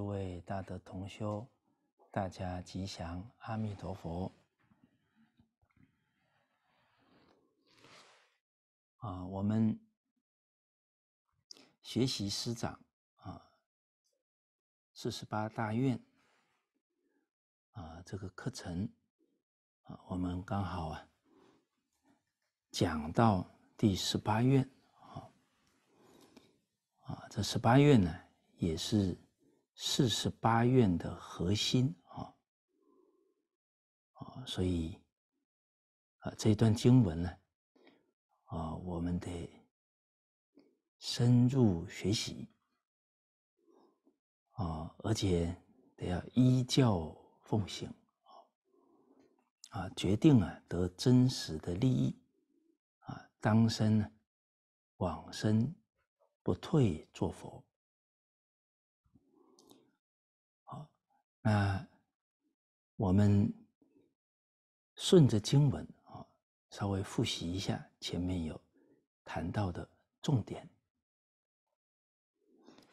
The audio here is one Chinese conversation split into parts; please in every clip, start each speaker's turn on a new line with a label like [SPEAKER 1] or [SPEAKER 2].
[SPEAKER 1] 各位大德同修，大家吉祥，阿弥陀佛！啊，我
[SPEAKER 2] 们学习师长啊，
[SPEAKER 1] 四十八大愿啊，这个课程啊，我们刚好啊，讲到第十八愿啊，啊，这十八愿呢，也是。四十八愿的核心啊，啊，所以，啊这一段经文呢，啊，我们得深入学习啊，而且得要依教奉行啊，决定啊得真实的利益啊，当生呢往生不退做佛。那我们顺着经文啊，稍微复习一下前面有谈到的重点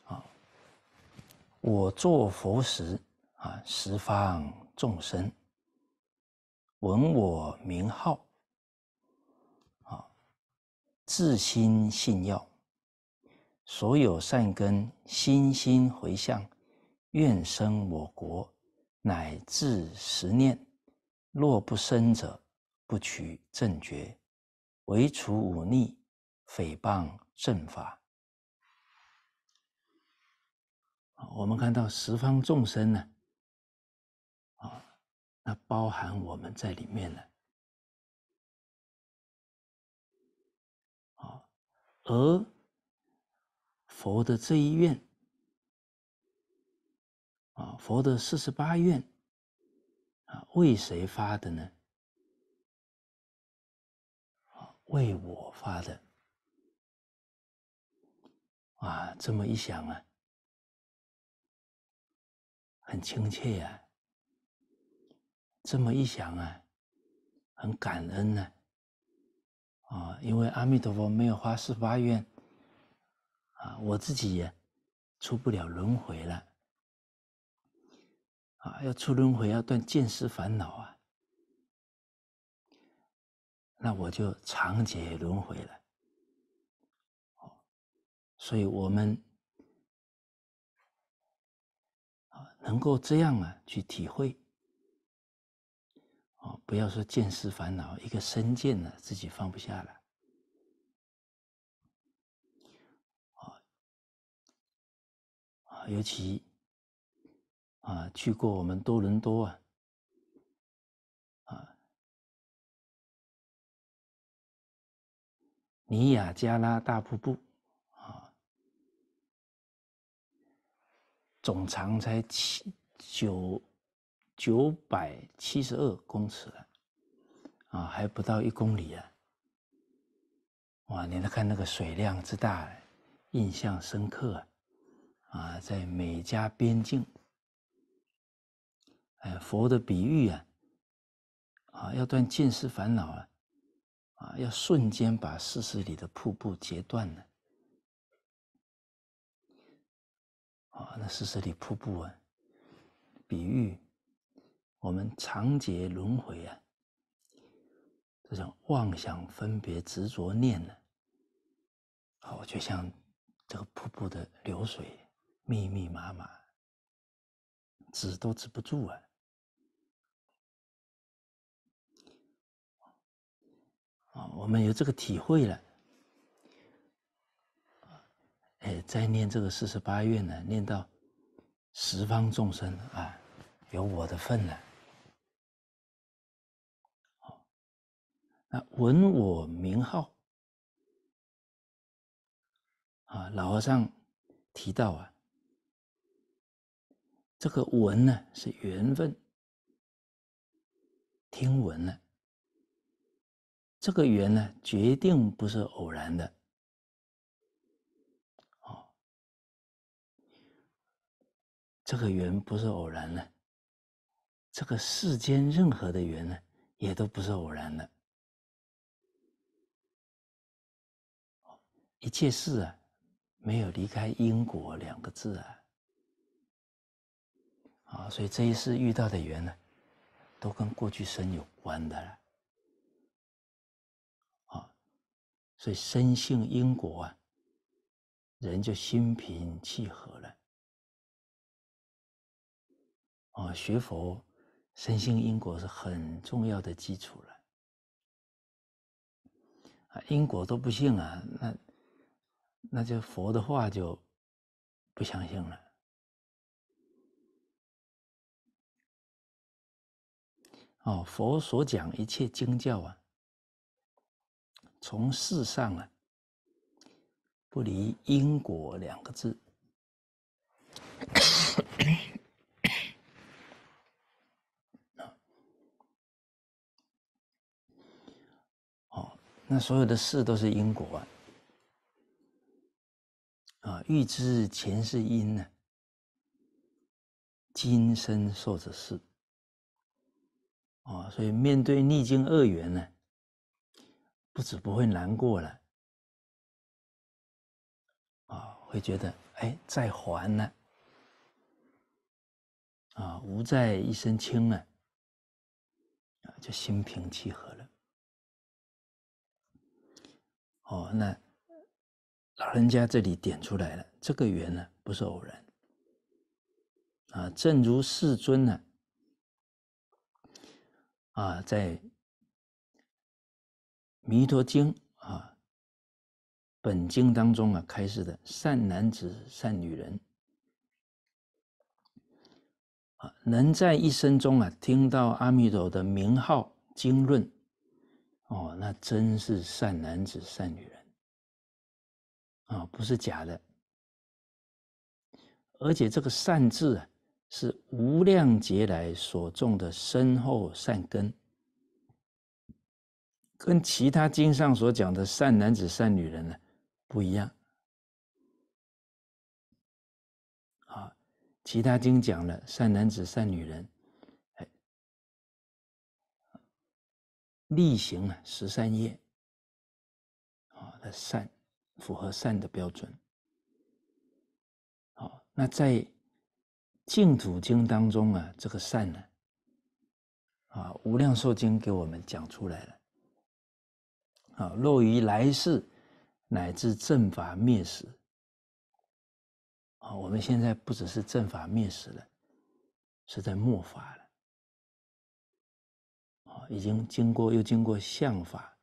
[SPEAKER 1] 啊。我做佛时啊，十方众生闻我名号啊，自心信要，所有善根心心回向。愿生我国，乃至十念，若不生者，不取正觉，唯除忤逆，诽谤正法。我们看到十方众生呢，啊，那包含我们在里面呢，啊，而佛的这一愿。啊，佛的四十八愿，啊，为谁发的呢？啊，为我发的。
[SPEAKER 3] 啊，这么一想啊，
[SPEAKER 1] 很亲切呀。这么一想啊，很感恩呢。啊，因为阿弥陀佛没有发四十八愿，啊，我自己也出不了轮回了。啊，要出轮回，要断见识烦恼啊，那我就长解轮回了。
[SPEAKER 2] 所以我们
[SPEAKER 1] 啊，能够这样啊去体会哦，不要说见识烦恼，一个身见呢，自己放不下了。
[SPEAKER 3] 啊啊，
[SPEAKER 2] 尤其。啊，去过我们多伦多啊，啊，尼亚加
[SPEAKER 1] 拉大瀑布啊，总长才七九九百七十二公尺啊，啊，还不到一公里啊，哇！你来看那个水量之大，印象深刻啊，在美加边境。哎，佛的比喻啊，啊，要断见识烦恼啊，啊，要瞬间把四十里的瀑布截断了，啊，那四十里瀑布啊，比喻我们长劫轮回啊，这种妄想分别执着念呢，好，就像这个瀑布的流水，密密麻麻，
[SPEAKER 2] 止都止不住啊。
[SPEAKER 1] 啊，我们有这个体会了，哎，在念这个四十八愿呢，念到十方众生啊，有我的份了。
[SPEAKER 2] 啊，那闻我名号，啊，老和尚提到啊，
[SPEAKER 1] 这个闻呢是缘分，听闻了。这个缘呢，决定不是偶然的，哦，
[SPEAKER 2] 这个缘不是偶然的，这个世间任何的缘呢，也都不是偶然的，
[SPEAKER 1] 一切事啊，没有离开因果两个字啊，啊，所以这一世遇到的缘呢，都跟过去生有关的了。所以，深信因
[SPEAKER 2] 果啊，人就心平气和了。
[SPEAKER 1] 哦，学佛，深信因果是很重要的基础了。啊，因果都不信啊，那
[SPEAKER 2] 那就佛的话就不相信了。哦，佛所
[SPEAKER 1] 讲一切经教啊。从世上啊，不离因果两个字。啊，那所有的事都是因果啊。啊，欲知前世因呢，今生受者是。啊，所以面对逆境恶缘呢。不止不会难过了，啊，会觉得哎，债还了，
[SPEAKER 2] 啊，无债一身轻了，啊，就心
[SPEAKER 1] 平气和了。哦，那老人家这里点出来了，这个缘呢不是偶然，啊，正如世尊呢，啊，在。弥陀经啊，本经当中啊，开始的善男子、善女人啊，能在一生中啊，听到阿弥陀的名号、经论，哦，那真是善男子、善女人啊，不是假的。而且这个善字啊，是无量劫来所种的深厚善根。跟其他经上所讲的善男子、善女人呢不一样。啊，其
[SPEAKER 2] 他经讲了善男子、善女人，哎，例行啊十三业，啊那善
[SPEAKER 1] 符合善的标准。好，那在净土经当中啊，这个善呢，啊无量寿经给我们讲出来了。啊，若于来世，乃至正法灭时。啊，我们现在不只是正法灭时了，是在末法了。啊，已经经过又经过相法，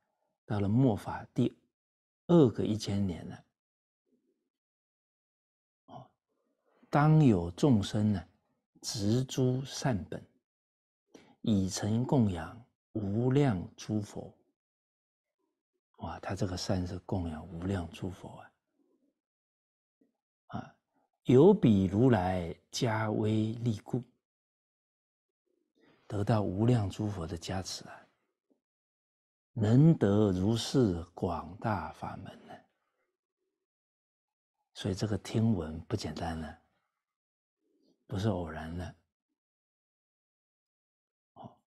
[SPEAKER 1] 到了末法第二个一千年了。当有众生呢，植诸善本，以成供养无量诸佛。哇，他这个善是供养无量诸佛啊！啊，有比如来加威力故，得到无量诸佛的加持啊，能得如是广大法门呢。所以这个听闻不简单了，
[SPEAKER 2] 不是偶然的。好，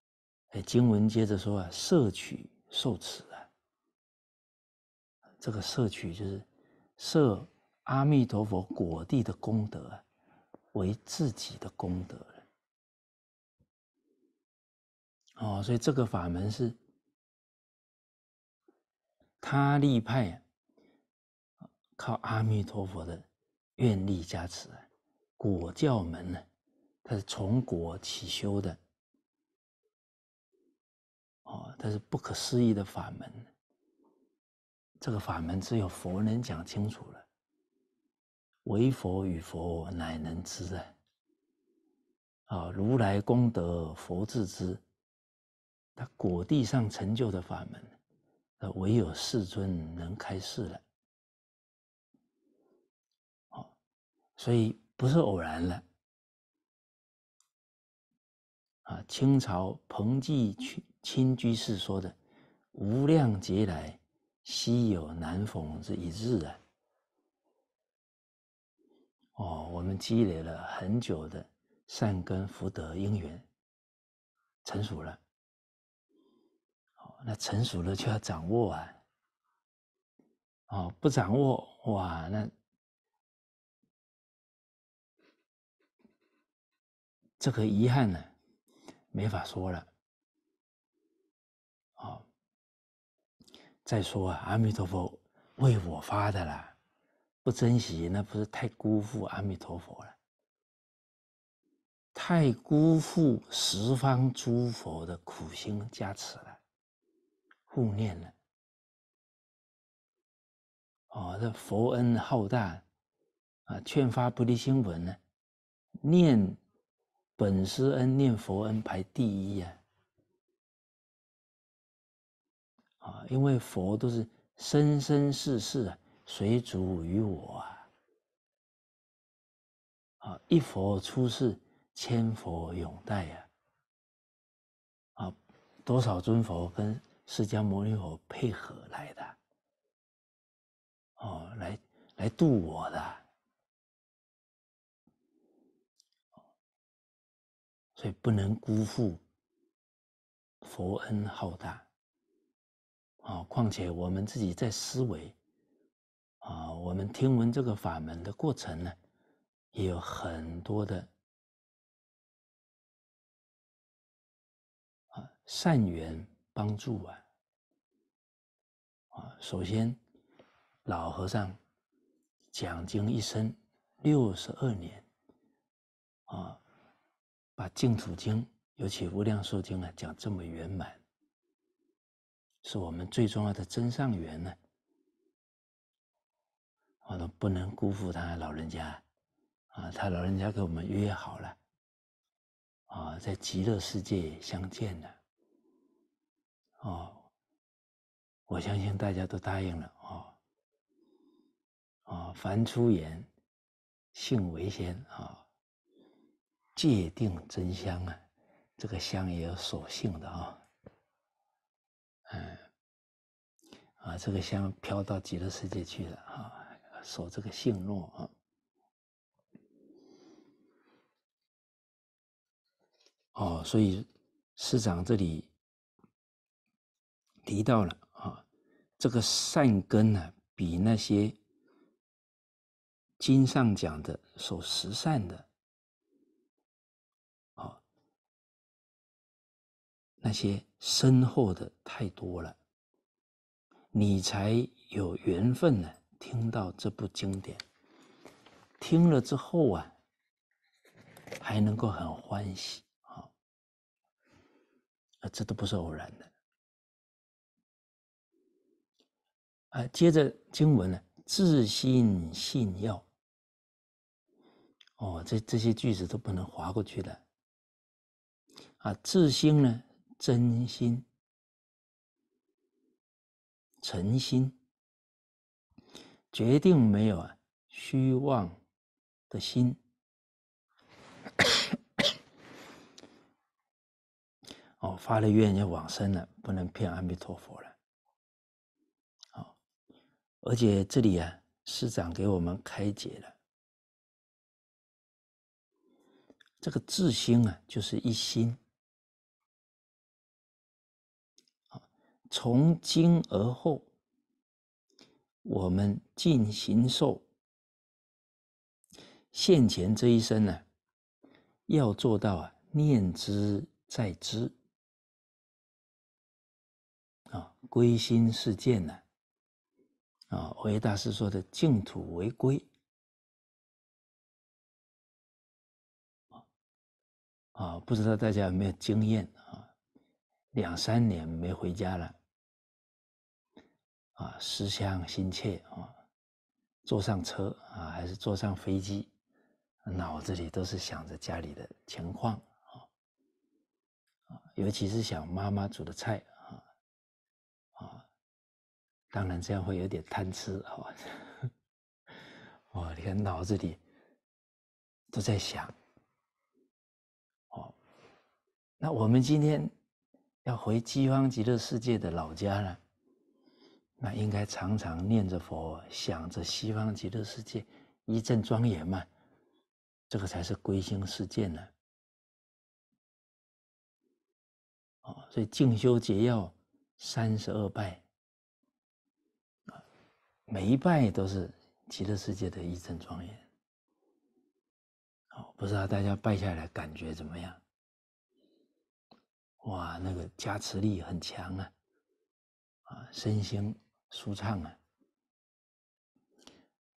[SPEAKER 2] 哎，经文接着
[SPEAKER 1] 说啊，摄取受持。这个摄取就是摄阿弥陀佛果地的功德为自己的功德哦，所以这个法门是他立派，靠阿弥陀佛的愿力加持果教门呢，它是从果起修的，哦，它是不可思议的法门。这个法门只有佛能讲清楚了，唯佛与佛乃能知啊！啊，如来功德佛自知，他果地上成就的法门，唯有世尊能开示了。好，所以不是偶然了。啊，清朝彭济居清居士说的：“无量劫来。”稀有难逢之一日啊！哦，我们积累了很久的善根福德因缘成熟了，哦，那成熟了就要掌握啊！哦，不掌
[SPEAKER 2] 握，哇，那
[SPEAKER 1] 这个遗憾呢，没法说了。再说啊，阿弥陀佛为我发的啦，不珍惜那不是太辜负阿弥陀佛了，太辜负十方诸佛的苦心加持
[SPEAKER 2] 了，勿念了。哦，
[SPEAKER 1] 这佛恩浩大啊，劝发不提心文呢，念本师恩，念佛恩排第一啊。啊，因为佛都是生生世世啊，随主于我啊，啊，一佛出世，千佛永代呀。啊，多少尊佛跟释迦牟尼佛配合来的，哦，来来度我的，
[SPEAKER 2] 所以不能辜负佛恩
[SPEAKER 1] 浩大。啊，况且我们自己在思维，啊，我们听闻这个法门的过程呢，也有很多的
[SPEAKER 2] 啊善缘
[SPEAKER 1] 帮助啊。啊，首先老和尚讲经一生六十二年，啊，把净土经，尤其无量寿经啊，讲这么圆满。是我们最重要的真上缘呢，我都不能辜负他老人家，啊，他老人家跟我们约好了，啊，在极乐世界相见的，哦，我相信大家都答应了，啊，啊，凡出言，信为先，啊，界定真香啊，这个香也有所信的啊。嗯，啊，这个香飘到极乐世界去了啊，守这个信诺啊，哦，所以师长这里提到了啊，这个善根呢，比那些经上讲的守十善的，好
[SPEAKER 3] 那些。
[SPEAKER 2] 深厚
[SPEAKER 1] 的太多了，你才有缘分呢。听到这部经典，听了之后啊，还能够很欢喜，啊，这都不是偶然的。
[SPEAKER 2] 啊，接着经文呢，
[SPEAKER 1] 自信信要，哦，这这些句子都不能划过去的。啊，自心呢？真心、
[SPEAKER 2] 诚心，
[SPEAKER 1] 决定没有啊虚妄的心 哦，发了愿要往生了，不能骗阿弥陀佛了。好，而且这里啊，
[SPEAKER 2] 师长给我们开解了，这个智心啊，就是一心。
[SPEAKER 1] 从今而后，我们进行受现前这一生呢，要做到啊，念之在知，啊，归心是见呢啊。慧大师说
[SPEAKER 2] 的净土为归
[SPEAKER 1] 啊啊，不知道大家有没有经验啊？两三年没回家了。啊，思乡心切啊，坐上车啊，还是坐上飞机，脑子里都是想着家里的情况啊，啊，尤其是想妈妈煮的菜啊，啊，当然这样会有点贪吃啊，哇，你看脑子里都在想，哦，那我们今天要回西方极乐世界的老家了。那应该常常念着佛，想着西方极乐世界，一阵庄严嘛，这个才是归心似箭呢。哦，所以静修捷要三十二拜，每一拜都是极乐世界的一阵庄严。哦，不知道大家拜下来感觉怎么样？哇，那个加持力很强啊，啊，身心。舒畅啊，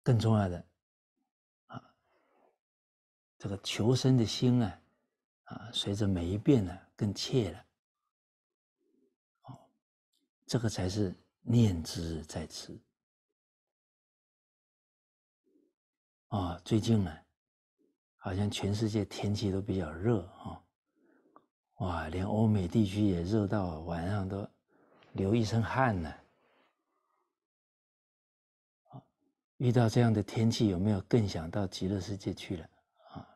[SPEAKER 1] 更重要的，啊，这个求生的心啊，啊，随着每一遍呢更切了，哦，这个才是念之在此。啊，最近呢，好像全世界天气都比较热啊，哇，连欧美地区也热到晚上都流一身汗呢。遇到这样的天气，有没有更想到极乐世界去了？啊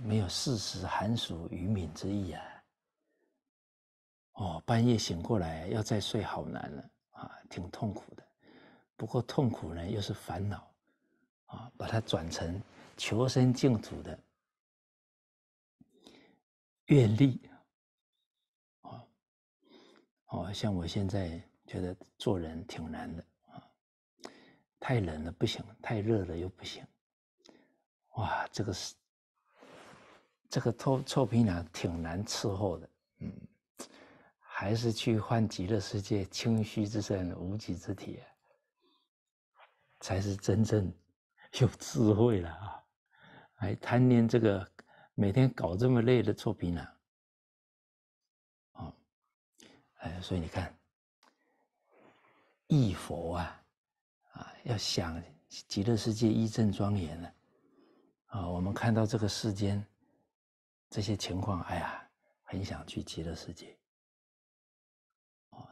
[SPEAKER 1] 没有四时寒暑雨敏之意啊！哦，半夜醒过来要再睡，好难了啊，挺痛苦的。不过痛苦呢，又是烦恼啊，把它转成求生净土的阅历啊！哦，像我现在觉得做人挺难的。太冷了不行，太热了又不行。哇，这个是这个臭臭皮囊挺难伺候的，嗯，还是去换极乐世界清虚之身、无极之体，才是真正 有智慧了啊！还贪恋这个每天搞这么累的臭皮囊，哦，哎，所以你看，一佛啊。要想极乐世界一正庄严呢，啊，我们看到这个世间这些情况，哎呀，很想去极乐世界，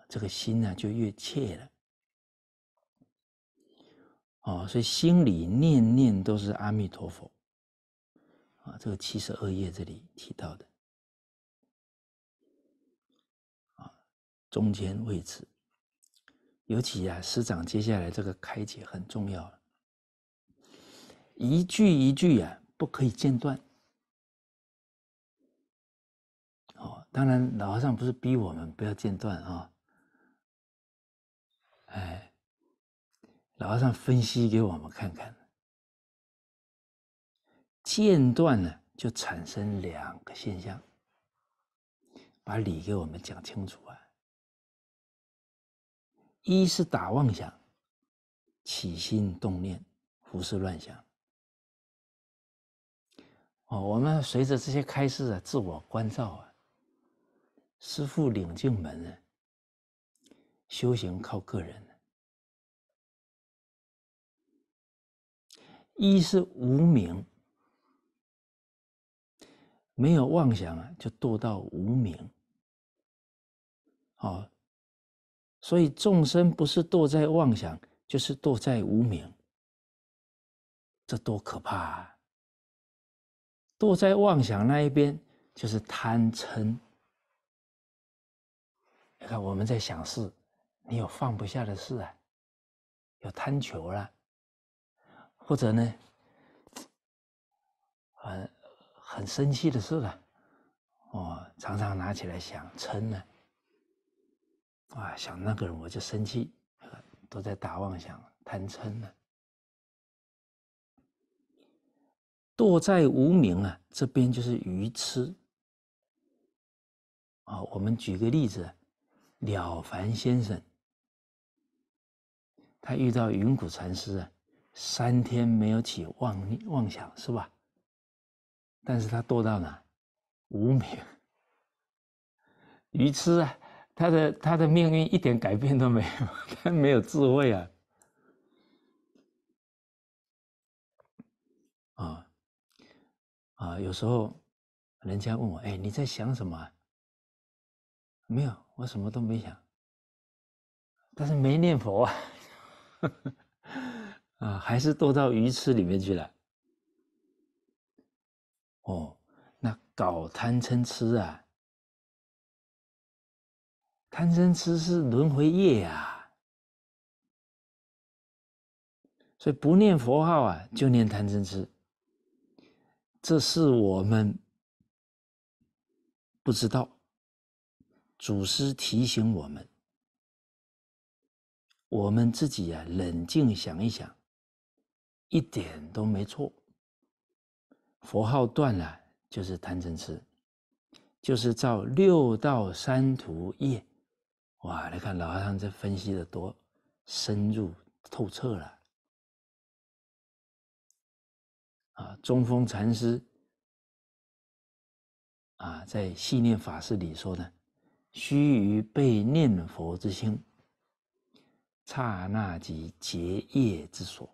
[SPEAKER 1] 这个心呢就越切了，哦，所以心里念念都是阿弥陀佛，啊，这个七十二页这里提到的，啊，中间位置。尤其啊，师长接下来这个开解很重要一句一句啊，不可以间断。哦，当然老和尚
[SPEAKER 2] 不是逼我们不要间断啊，
[SPEAKER 1] 哎，老和尚分析给我们看看，间断呢就产生两个现象，把理给我们讲清楚。一是打妄想，起心动念，胡思乱想。哦，我们随着这些开示啊，自我关照啊。师傅领进门，修行靠个人。
[SPEAKER 2] 一是无名，
[SPEAKER 1] 没有妄想啊，就堕到无名。哦。所以众生不是堕在妄想，就是堕在无明。这多可怕！啊！堕在妄想那一边，就是贪嗔。你看我们在想事，你有放不下的事啊，有贪求了，或者呢，很很生气的事了，我常常拿起来想嗔呢。啊，想那个人我就生气，都在打妄想、贪嗔呢，惰在无名啊，这边就是愚痴啊。我们举个例子，了凡先生，他遇到云谷禅师啊，三天没有起妄妄想是吧？但是他堕到哪，无名，愚痴啊。他的他的命运一点改变都没有，他没有智慧啊，啊啊！有时候人家问我，哎，你在想什么？没有，我什么都没想。但是没念佛啊，啊，还是堕到鱼池里面去了。哦，那搞贪嗔痴啊！
[SPEAKER 2] 贪嗔痴是轮回业啊，
[SPEAKER 1] 所以不念佛号啊，就念贪嗔痴，这是我们不知道。祖师提醒我们，我们自己呀冷静想一想，一点都没错。佛号断了就是贪嗔痴，就是造六道三途业。哇，你看老和尚这分析的多深入透彻了啊！中风禅师啊，在《系念法师》里说的：“须臾被念佛之心，刹那即结业之所，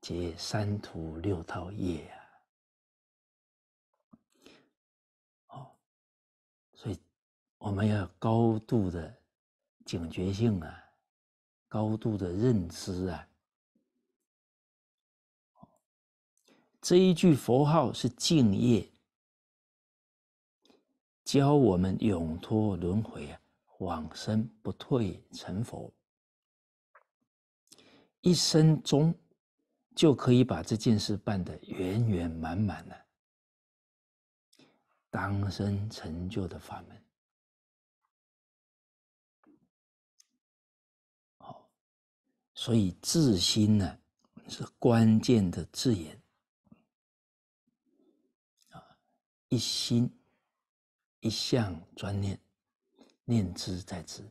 [SPEAKER 1] 结三途六道业啊。”
[SPEAKER 2] 我们要高度的警觉性啊，高度的认知啊，这一
[SPEAKER 1] 句佛号是敬业，教我们永脱轮回啊，往生不退成佛，一生中就可以把这件事办得圆圆满满的，当生成就的法门。所以自心呢是关键的字眼，一心，一向专
[SPEAKER 2] 念，念之在兹。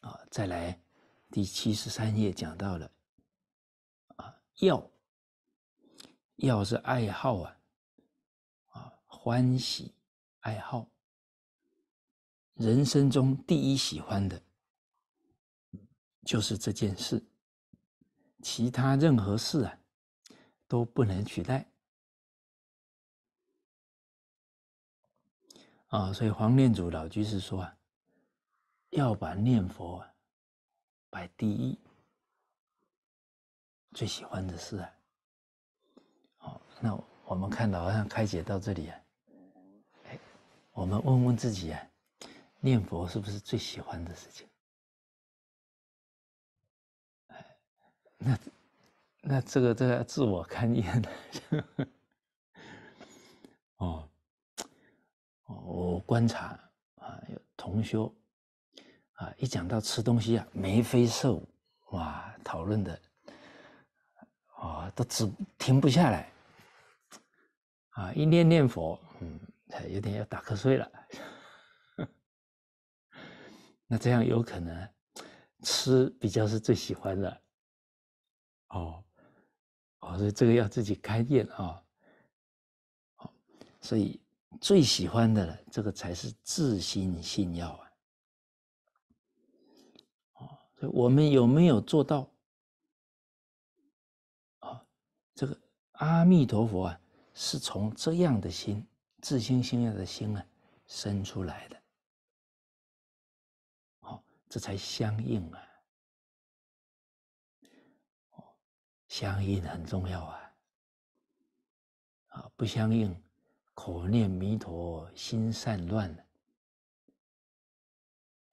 [SPEAKER 1] 啊，再来第七十三页讲到了，啊，要，要是爱好啊，啊，欢喜爱好，人生中第一喜欢的。就是这件事，其他任何
[SPEAKER 2] 事啊都不能取代
[SPEAKER 1] 啊。所以黄念祖老居士说啊，要把念佛啊摆第一，最喜欢的事啊。好，那我们看到好像开解到这里啊，哎，我们问问自己啊，念佛是不是最喜欢的事情？那那这个这个自我勘验的哦哦，观察啊，有同修啊，一讲到吃东西啊，眉飞色舞哇，讨论的啊都止停不下来啊，一念念佛，嗯，有点要打瞌睡了。那这样有可能吃比较是最喜欢的。哦，哦，所以这个要自己开验啊。好，所以最喜欢的这个才是自心信要啊。哦，所以我们有没有做到？哦，这个阿弥陀佛啊，是从这样的心，自心信要的心啊生出来的。
[SPEAKER 2] 好，这才相应啊。相应很重要啊！啊，不相应，口念弥陀心散乱了，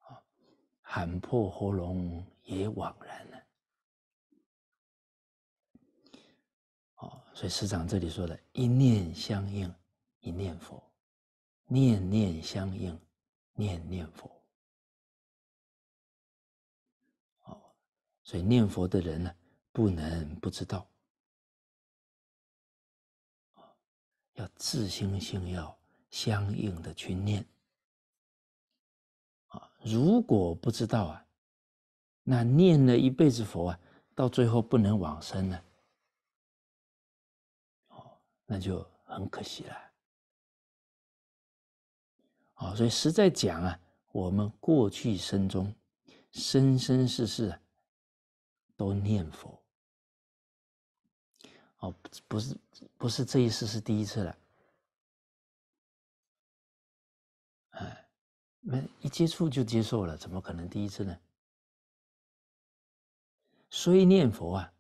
[SPEAKER 2] 啊，
[SPEAKER 1] 喊破喉咙也枉然了。啊，所以师长这里说的，一念相应一念佛，念念相应念念佛。
[SPEAKER 2] 哦，所以念佛的人呢？不能不知道要自性性要
[SPEAKER 1] 相应的去念啊。如果不知道啊，那念了一辈子佛啊，到最后不能往生呢，哦，那就很可惜了。哦，所以实在讲啊，我们过去生中，生生世世都念佛。哦，不是，不是这一次是第一次了。哎，那一接触就接受了，怎么可能第一次呢？所以念佛啊，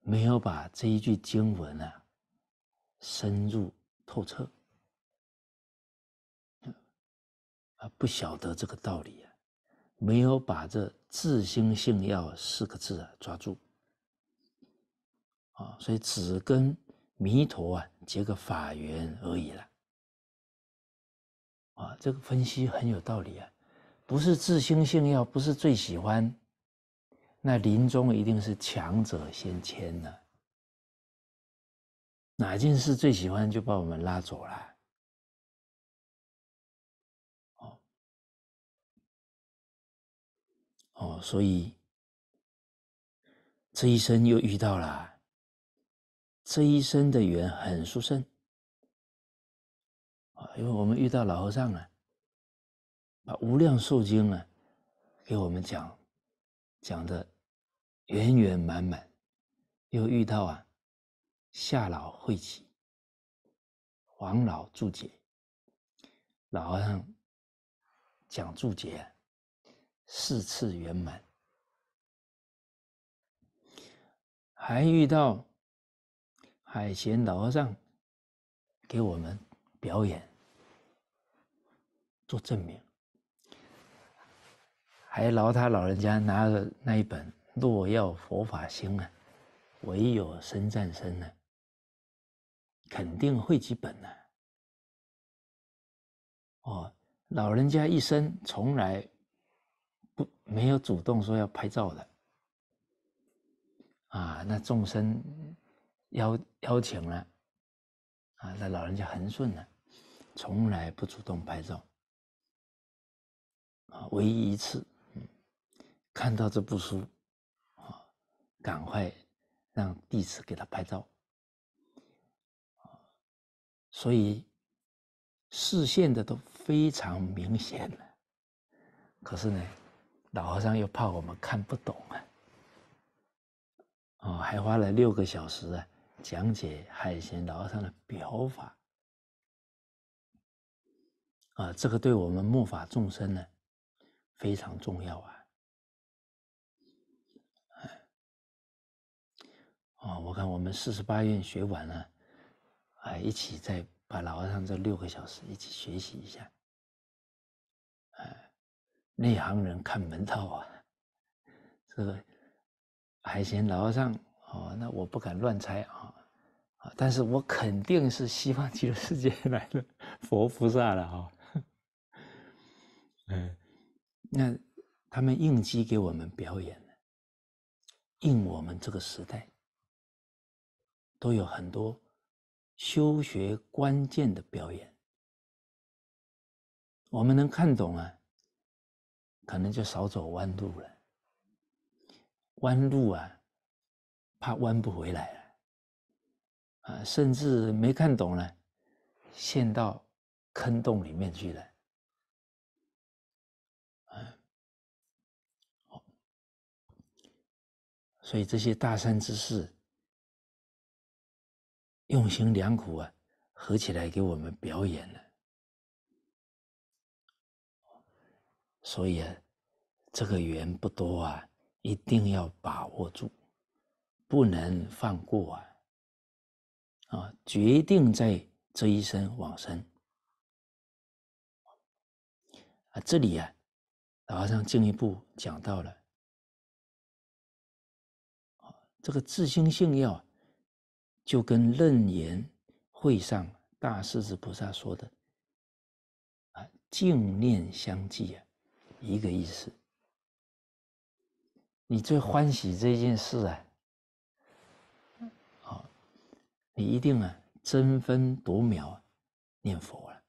[SPEAKER 1] 没有把这一句经文啊深入透彻，啊，不晓得这个道理啊，没有把这自心性要四个字啊抓住。啊，所以只跟弥陀啊结个法缘而已了。啊，这个分析很有道理啊，不是自心性要不是最喜欢，那临终一定是强者先牵呢。哪件事最喜欢就把我们拉走了。哦，
[SPEAKER 2] 哦，所以这一生又遇到了。
[SPEAKER 1] 这一生的缘很殊胜啊，因为我们遇到老和尚啊，把《无量寿经》啊给我们讲，讲的圆圆满满，又遇到啊夏老会集、黄老注
[SPEAKER 2] 解，老和尚讲注解，
[SPEAKER 1] 四次圆满，还遇到。海贤老和尚给我们表演做证明，还劳他老人家拿着那一本《若要佛法兴啊，唯有身战身呢》，肯定会几本呢。哦，老人家一生从来不没有主动说要拍照的啊，那众生。邀邀请了啊，那老人家很顺的，从来不主动拍照啊，唯一一次，嗯，看到这部书啊，赶快让弟子给他拍照啊，所以视线的都非常明显了，可是呢，老和尚又怕我们看不懂啊，哦，还花了六个小时啊。讲解海贤老和尚的表法啊，这个对我们末法众生呢非常重要啊！啊，我看我们四十八院学完了，啊，一起再把老和尚这六个小时一起学习一下。内行人看门道啊，这个海贤老和尚。哦，那我不敢乱猜啊，啊！但是我肯定是西方极乐世界来的佛菩萨了哈。嗯，那他们应激给我们表演的，应我们这个时代，都有很多修学关键的表演。
[SPEAKER 2] 我们能看懂啊，可能就
[SPEAKER 1] 少走弯路了。弯路啊！怕弯不回来了，啊，甚至没看懂呢，陷到坑洞里面去了，
[SPEAKER 2] 所以这些大善之士用心良苦啊，合起来给我们表
[SPEAKER 3] 演了，
[SPEAKER 1] 所以啊，这个缘不多啊，一定要把握住。不能放过啊！啊，决定在这一生往生。啊，这里啊，和尚进一步讲到了。啊，这个自心性要就跟楞严会上大势至菩萨说的，啊，净念相继啊，一个意思。你最欢喜这件事啊。你一定啊，争分夺秒念佛了，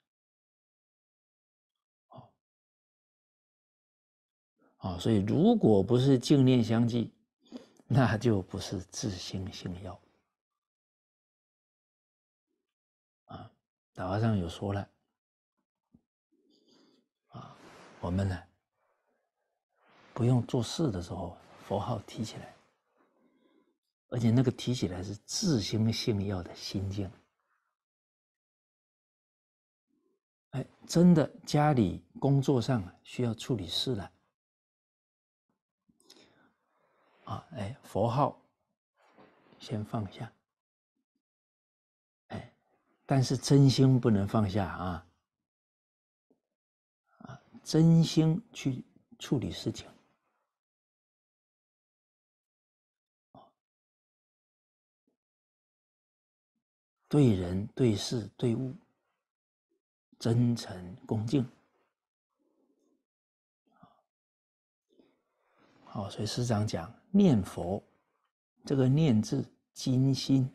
[SPEAKER 1] 哦，所以如果不是净念相继，那就不是自心性要。啊。打发上有说了，啊，我们呢，不用做事的时候，佛号提起来。而且那个提起来是自心性药的心境。哎，真的，家里工作上需要处理事了，啊，哎，佛号先放下，哎，但是真心不能放下啊，啊，真心去处理
[SPEAKER 2] 事情。对人、对事、对物，
[SPEAKER 1] 真诚恭敬。好，所以师长讲念佛，这个“念”字，精心，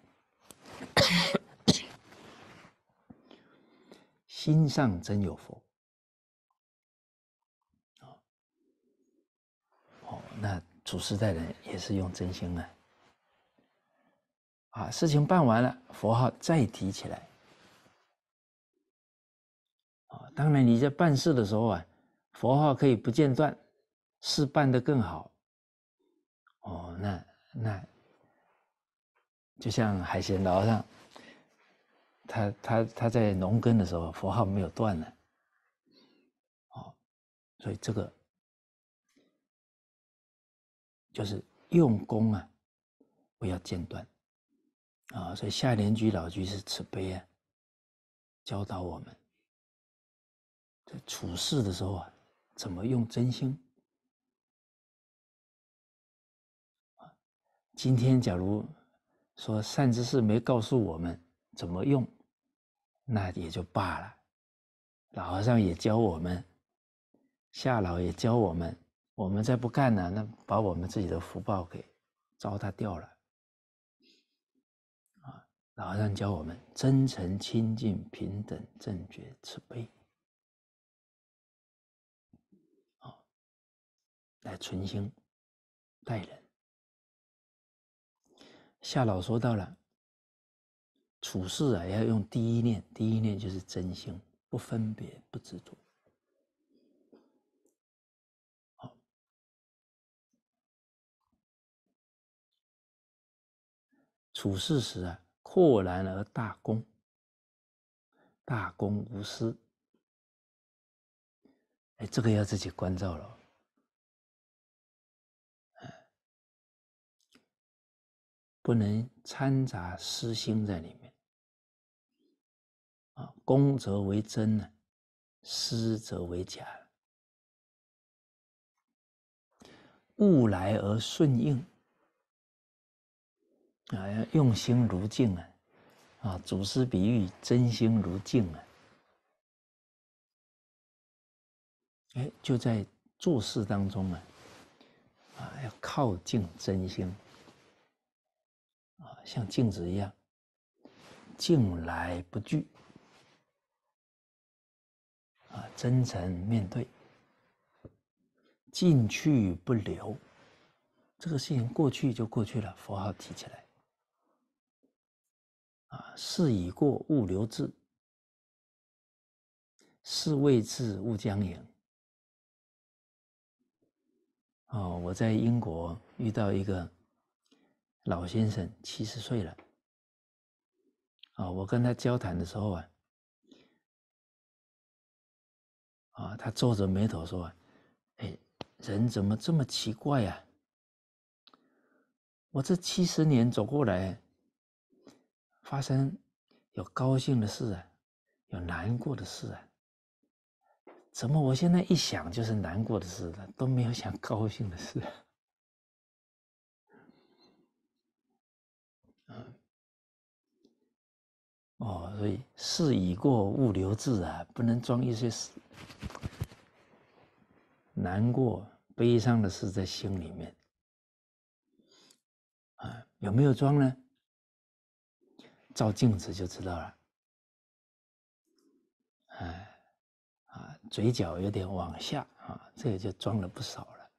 [SPEAKER 1] 心上真有佛。好，那祖师大人也是用真心的。啊，事情办完了，佛号再提起来。啊，当然你在办事的时候啊，佛号可以不间断，事办得更好。哦，那那，就像海鲜捞上，他他他在农耕的时候，佛号没有断呢。哦，所以这个
[SPEAKER 2] 就是用功啊，不要间断。
[SPEAKER 1] 啊，所以下联居老居是慈悲啊，教导我们，在处事的时候啊，怎么用真心。今天假如说善知识没告诉我们怎么用，那也就罢了。老和尚也教我们，夏老也教我们，我们再不干呢，那把我们自己的福报给糟蹋掉了。老尚教我们真诚、清净、平等、正
[SPEAKER 3] 觉、慈悲，
[SPEAKER 2] 好来存
[SPEAKER 3] 心待人。夏
[SPEAKER 1] 老说到了处事啊，要用第一念，第一念就是真心，不分别，不执着。处事时啊。豁然而大公，大公无私。哎，这个要自己关照了，
[SPEAKER 2] 不能掺杂私心在里面。啊，公则为真呢，私则为假。
[SPEAKER 1] 物来而顺应。啊，用心如镜啊！啊，祖师比喻真心如镜啊。哎，就在做事当中啊，啊，要靠近真心啊，像镜子一样，镜来不惧，啊，真诚面对，进去不留，这个事情过去就过去了，佛号提起来。啊，事已过，勿留至；事未至，勿将迎。哦，我在英国遇到一个老先生，七十岁了。啊，我跟他交谈的时候啊，啊，他皱着眉头说：“哎，人怎么这么奇怪呀？我这七十年走过来。”发生有高兴的事啊，有难过的事啊。怎么我现在一想就是难过的事，都没有想高兴的事。啊，哦，所以事已过勿留志啊，不能装一些事难过、悲伤的事在心里面。啊，有没有装呢？照镜子就知道了，哎，啊，嘴角有点往下，啊，这个就装了不少了，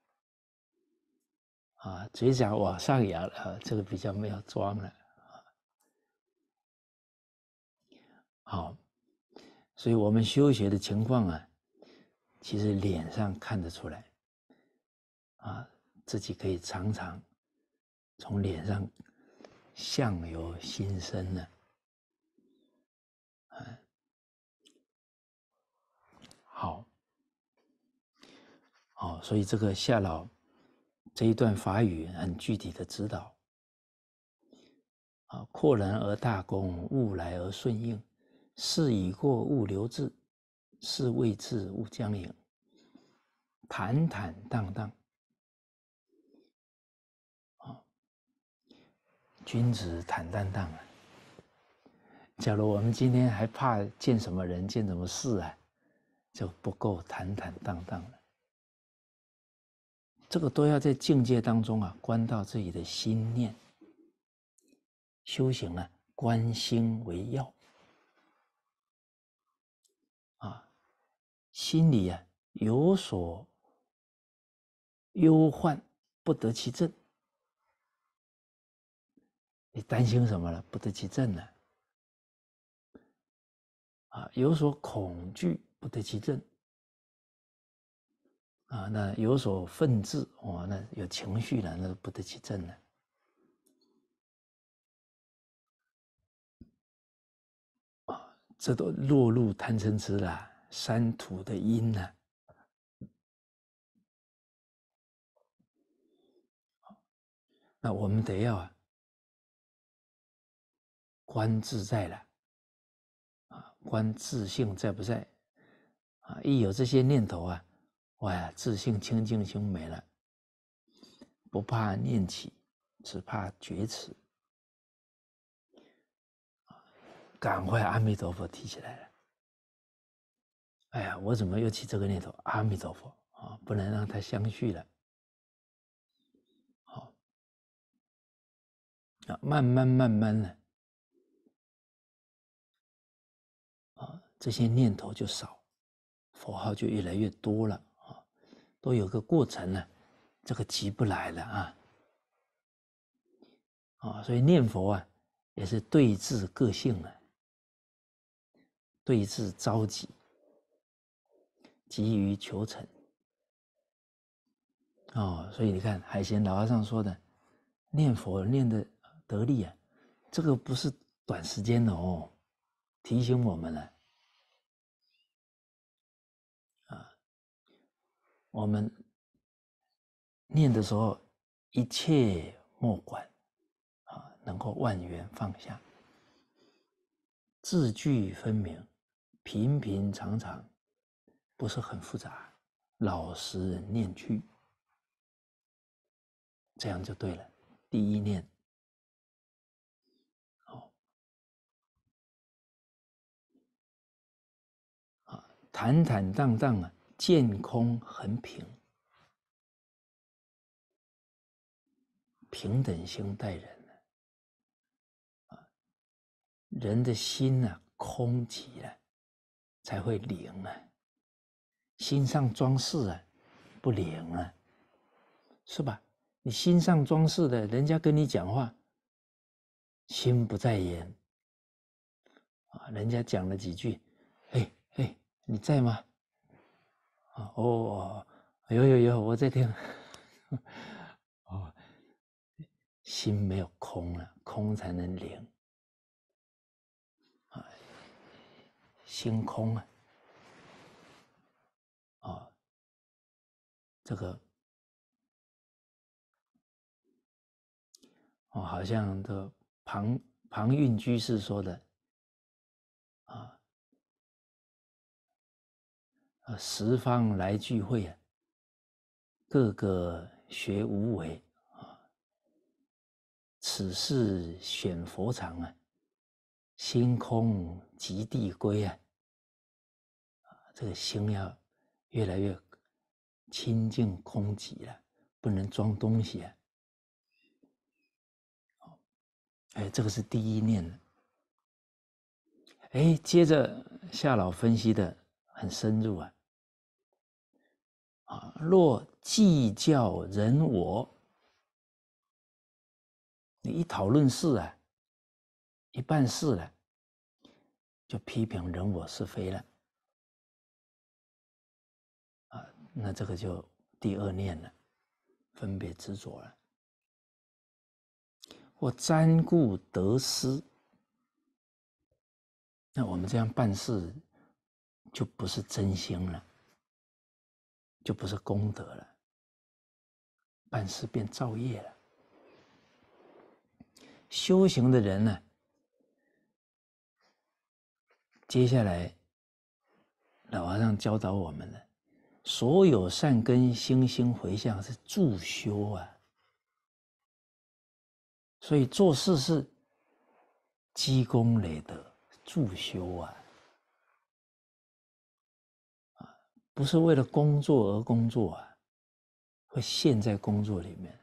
[SPEAKER 1] 啊，嘴角往上扬，啊，这个比较没有装了，啊，好，所以我们修学的情况啊，其实脸上看得出来，啊，自己可以常常从脸上。相由心生呢，好，好，所以这个夏老这一段法语很具体的指导啊，阔然而大功，物来而顺应；事已过，物留滞；事未至，勿将影，坦坦荡荡。君子坦荡荡啊！假如我们今天还怕见什么人、见什么事啊，就不够坦坦荡荡了。这个都要在境界当中啊，观到自己的心念。修行啊，观心为要啊，心里啊有所
[SPEAKER 2] 忧患，不得其正。你担心什么了？不得其正呢？啊，有所
[SPEAKER 1] 恐惧，不得其正；啊，那有所愤志，哇，那有情绪了，那不得其正了。
[SPEAKER 2] 这都落入贪嗔痴了，三途的因呢？那我们得要。啊，
[SPEAKER 1] 观自在了，啊，观自性在不在？啊，一有这些念头啊，哇呀，自性清净心没了。不怕念起，只怕觉迟。赶快阿弥陀佛提起来了。哎呀，我怎么又起这个念头？阿弥陀佛啊，不能让他相续了。
[SPEAKER 2] 好，啊，慢慢
[SPEAKER 1] 慢慢的。这些念头就少，佛号就越来越多了啊，都有个过程呢，这个急不来了啊，啊，所以念佛啊，也是对治个性的，对治着急、急于求成哦。所以你看，海贤老和尚说的，念佛念的得力啊，这个不是短时间的哦，提醒我们了。我们念的时候，一切莫管，啊，能够万缘放下，字句分明，平平常常，不是很复杂，老实念去，
[SPEAKER 2] 这样就对了。第一念，好，啊，坦坦荡荡啊。见空恒平，平等心待人呢。
[SPEAKER 1] 啊，人的心呢，空寂了才会灵啊。心上装饰啊，不灵啊，是吧？你心上装饰的，人家跟你讲话，心不在焉。啊，人家讲了几句，哎哎，你在吗？啊哦，有有有，我在听。啊，心没有空了，空才能灵。啊，心空啊。
[SPEAKER 3] 啊，这个，
[SPEAKER 2] 哦，好像这庞庞蕴居士说的。
[SPEAKER 1] 啊，十方来聚会啊，个个学无为啊，此事选佛场啊，心空即地归啊，啊，这个心要越来越清净空寂了，不能装东西啊，哎，这个是第一念哎，接着夏老分析的很深入啊。啊，若计较人我，你一讨论事啊，
[SPEAKER 2] 一办事了，就批评人我是非了，啊，那这个就第二念了，分别执着了，或瞻顾得失，那我们这样办事
[SPEAKER 1] 就不是真心了。就不是功德了，办事变造业了。修行的人呢，接下来老和尚教导我们呢，所有善根、星星回向是助修啊。所以做事是积功累德、助修啊。不是为了工作而工作啊，会陷在工作里面。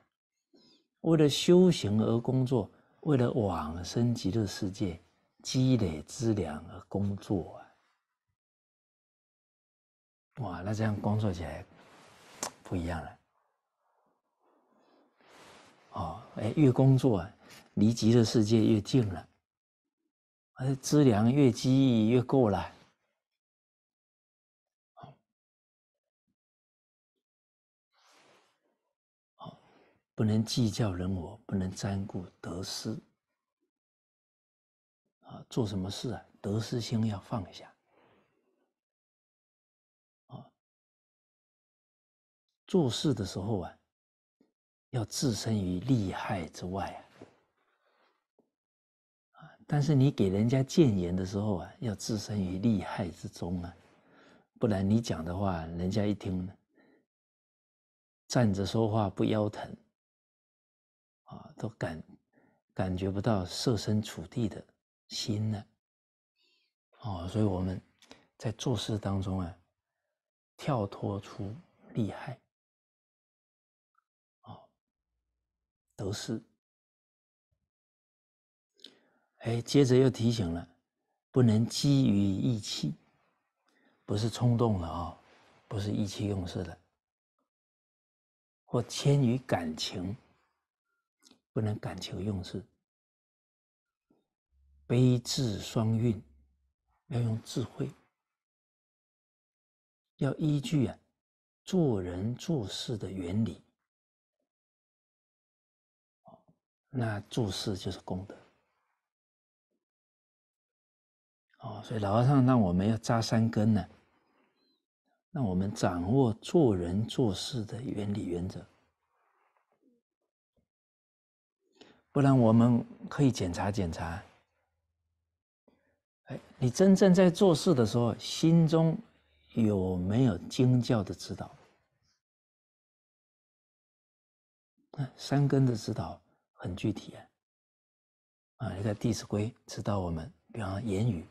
[SPEAKER 1] 为了修行而工作，为了往生极乐世界、积累资粮而工作啊。哇，那这样工作起来不一样了。哦，哎，越工作啊，离极乐世界越近了，而资粮越积越够了。不能计较人我，不能沾顾得失。啊，做什么事啊？得失心要放下。
[SPEAKER 2] 啊，做事的时候
[SPEAKER 1] 啊，要置身于利害之外啊。但是你给人家谏言的时候啊，要置身于利害之中啊，不然你讲的话，人家一听，站着说话不腰疼。啊，都感感觉不到设身处地的心了。哦，所以我们在做事当中啊，跳脱出利害，
[SPEAKER 2] 哦，得失，
[SPEAKER 1] 哎，接着又提醒了，不能基于意气，不是冲动了啊，不是意气用事的，或迁于感情。不能感求用事。悲智双运，要用智慧，要依据啊做人做事的原理。
[SPEAKER 2] 那做事就是功德。
[SPEAKER 1] 哦，所以老和尚让我们要扎三根呢，让我们掌握做人做事的原理原则。不然，我们可以检查检查。哎，你真正在做事的时候，心中有没有惊叫的指导？
[SPEAKER 2] 那三根的指导很具体啊。啊，你看《弟子规》指导我们，比方言语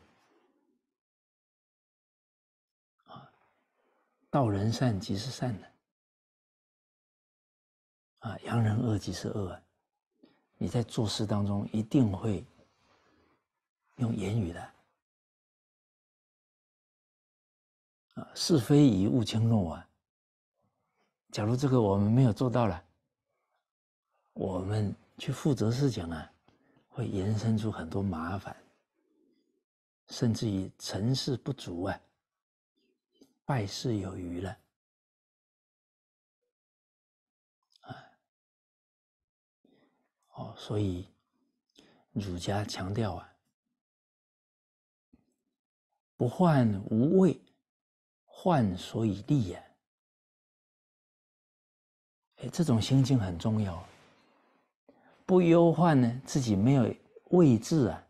[SPEAKER 1] 啊，道人善即是善的，啊，扬人恶即是恶啊。你在做事当中一定
[SPEAKER 2] 会用言语的
[SPEAKER 1] 啊，是非以勿轻诺啊。假如这个我们没有做到了，我们去负责事情啊，会延伸出很多麻烦，甚至于成事不足啊，
[SPEAKER 2] 败事有余了。所以，儒家强调啊，不患无位，
[SPEAKER 1] 患所以立也。哎，这种心境很重要。不忧患呢，自己没有位置啊，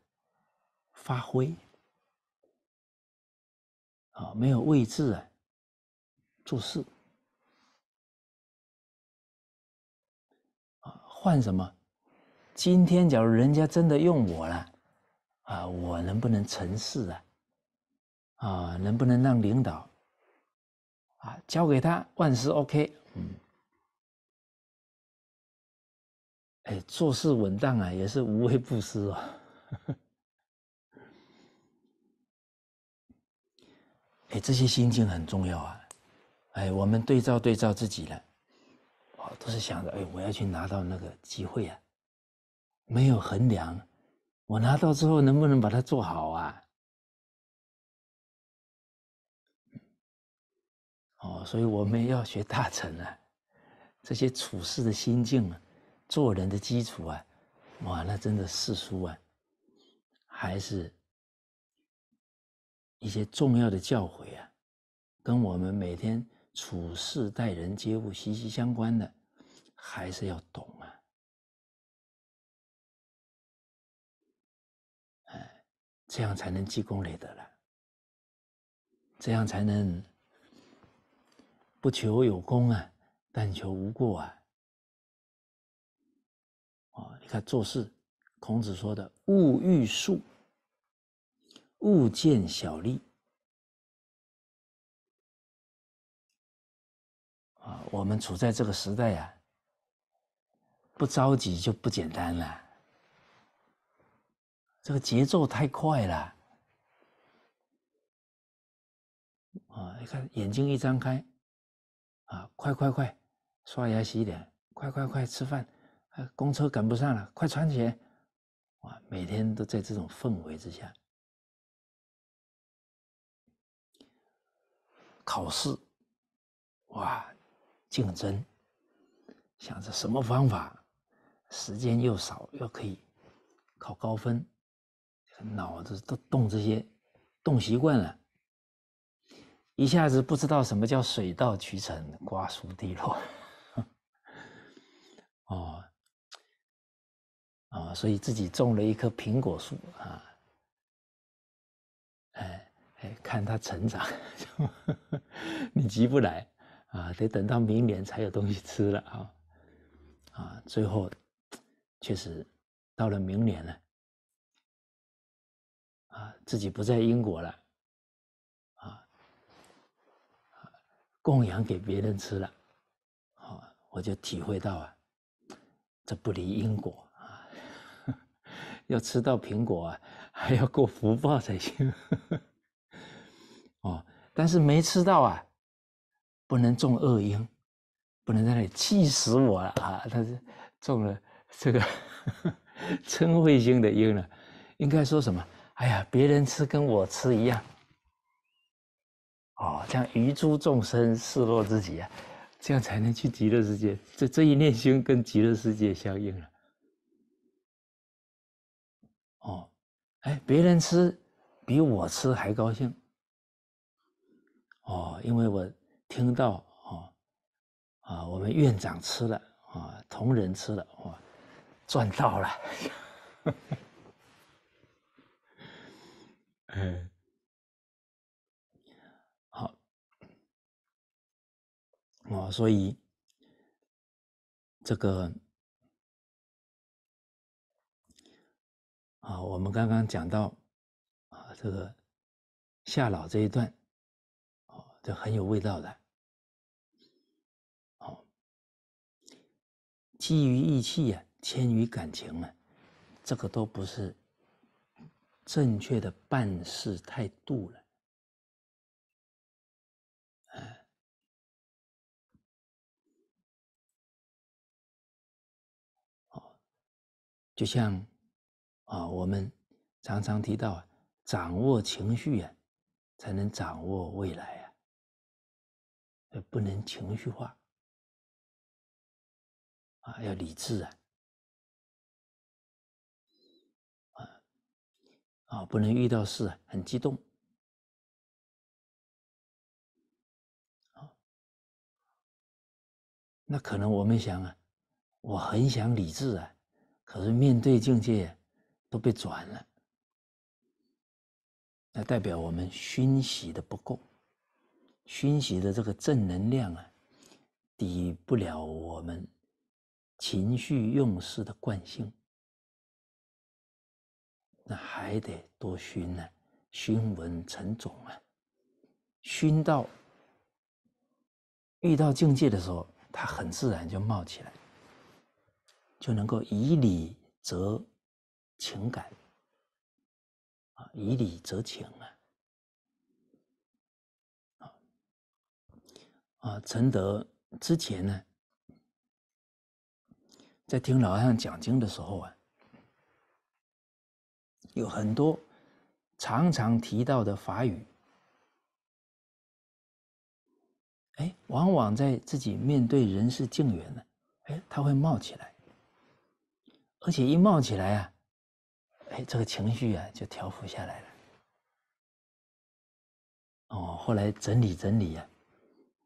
[SPEAKER 1] 发挥啊，没有位置啊，做事啊，患什么？今天假如人家真的用我了，啊，我能不能成事啊？啊，能不能让领导啊交给他万事 OK？嗯，哎，做事稳当啊，也是无微不至
[SPEAKER 2] 啊。
[SPEAKER 1] 哎，这些心境很重要啊。哎，我们对照对照自己了，哦，都是想着哎，我要去拿到那个机会啊。没有衡量，我拿到之后能不能把它做好啊？哦，所以我们要学大成啊，这些处事的心境啊，做人的基础啊，哇，那真的四书啊，还是一些重要的教诲啊，跟我们每天处事待人接物息息相关的，还是要懂。这样才能积功累德了，这样才能不求有功啊，但求无过啊。啊，你看做事，孔子说的
[SPEAKER 2] “勿欲速，勿见小利”。
[SPEAKER 3] 啊，
[SPEAKER 2] 我们处在这个时代
[SPEAKER 1] 啊，不着急就不简单了。这个节奏太快了，啊！一看眼睛一张开，啊！快快快，刷牙洗脸，快快快吃饭，啊！公车赶不上了，快穿鞋，哇！每天都在这种氛围之下，考试，哇，竞争，想着什么方法，时间又少又可以考高分。脑子都动这些，动习惯了，一下子不知道什么叫水到渠成、瓜熟蒂落，哦，啊，所以自己种了一棵苹果树啊，哎哎，看它成长，你急不来啊，得等到明年才有东西吃了啊，啊，最后，确实，到了明年了。啊，自己不在英国了，啊，供养给别人吃了，好，我就体会到啊，这不离因果啊，要吃到苹果啊，还要过福报才行，哦，但是没吃到啊，不能种恶因，不能在那里气死我了啊！他是种了这个 嗔恚心的因了，应该说什么？哎呀，别人吃跟我吃一样，哦，样鱼诸众生示若自己啊，这样才能去极乐世界。这这一念心跟极乐世界相应了，哦，哎，别人吃比我吃还高兴，哦，因为我听到哦，啊，我们院长吃了啊，同仁吃了哇，赚到了。嗯，
[SPEAKER 2] 好，啊，所以这个啊，我们刚刚讲到啊，这个夏老这一段哦，这很有味道的，
[SPEAKER 1] 哦，基于义气呀，迁于感情啊，这个都不是。正确的办事态度了，
[SPEAKER 2] 哦，就像啊，我们常常提到，掌握情绪呀，才能掌握未
[SPEAKER 3] 来呀，不能情绪化，啊，要理智啊。
[SPEAKER 2] 啊，不能遇到事很激动。那可能我们
[SPEAKER 1] 想啊，我很想理智啊，可是面对境界都被转了，那代表我们熏习的不够，熏习的这个正能量啊，抵不了我们情绪用事的惯性。那还得多熏呢，熏文成种啊，熏到遇到境界的时候，它很自然就冒起来，就能够以理则情感啊，以理则情
[SPEAKER 2] 啊，啊，承德之前呢，
[SPEAKER 1] 在听老和尚讲经的时候啊。有很多常常提到的法语，哎，往往在自己面对人事境缘呢，哎，他会冒起来，而且一冒起来啊，哎，这个情绪啊就调伏下来了。哦，后来整理整理呀，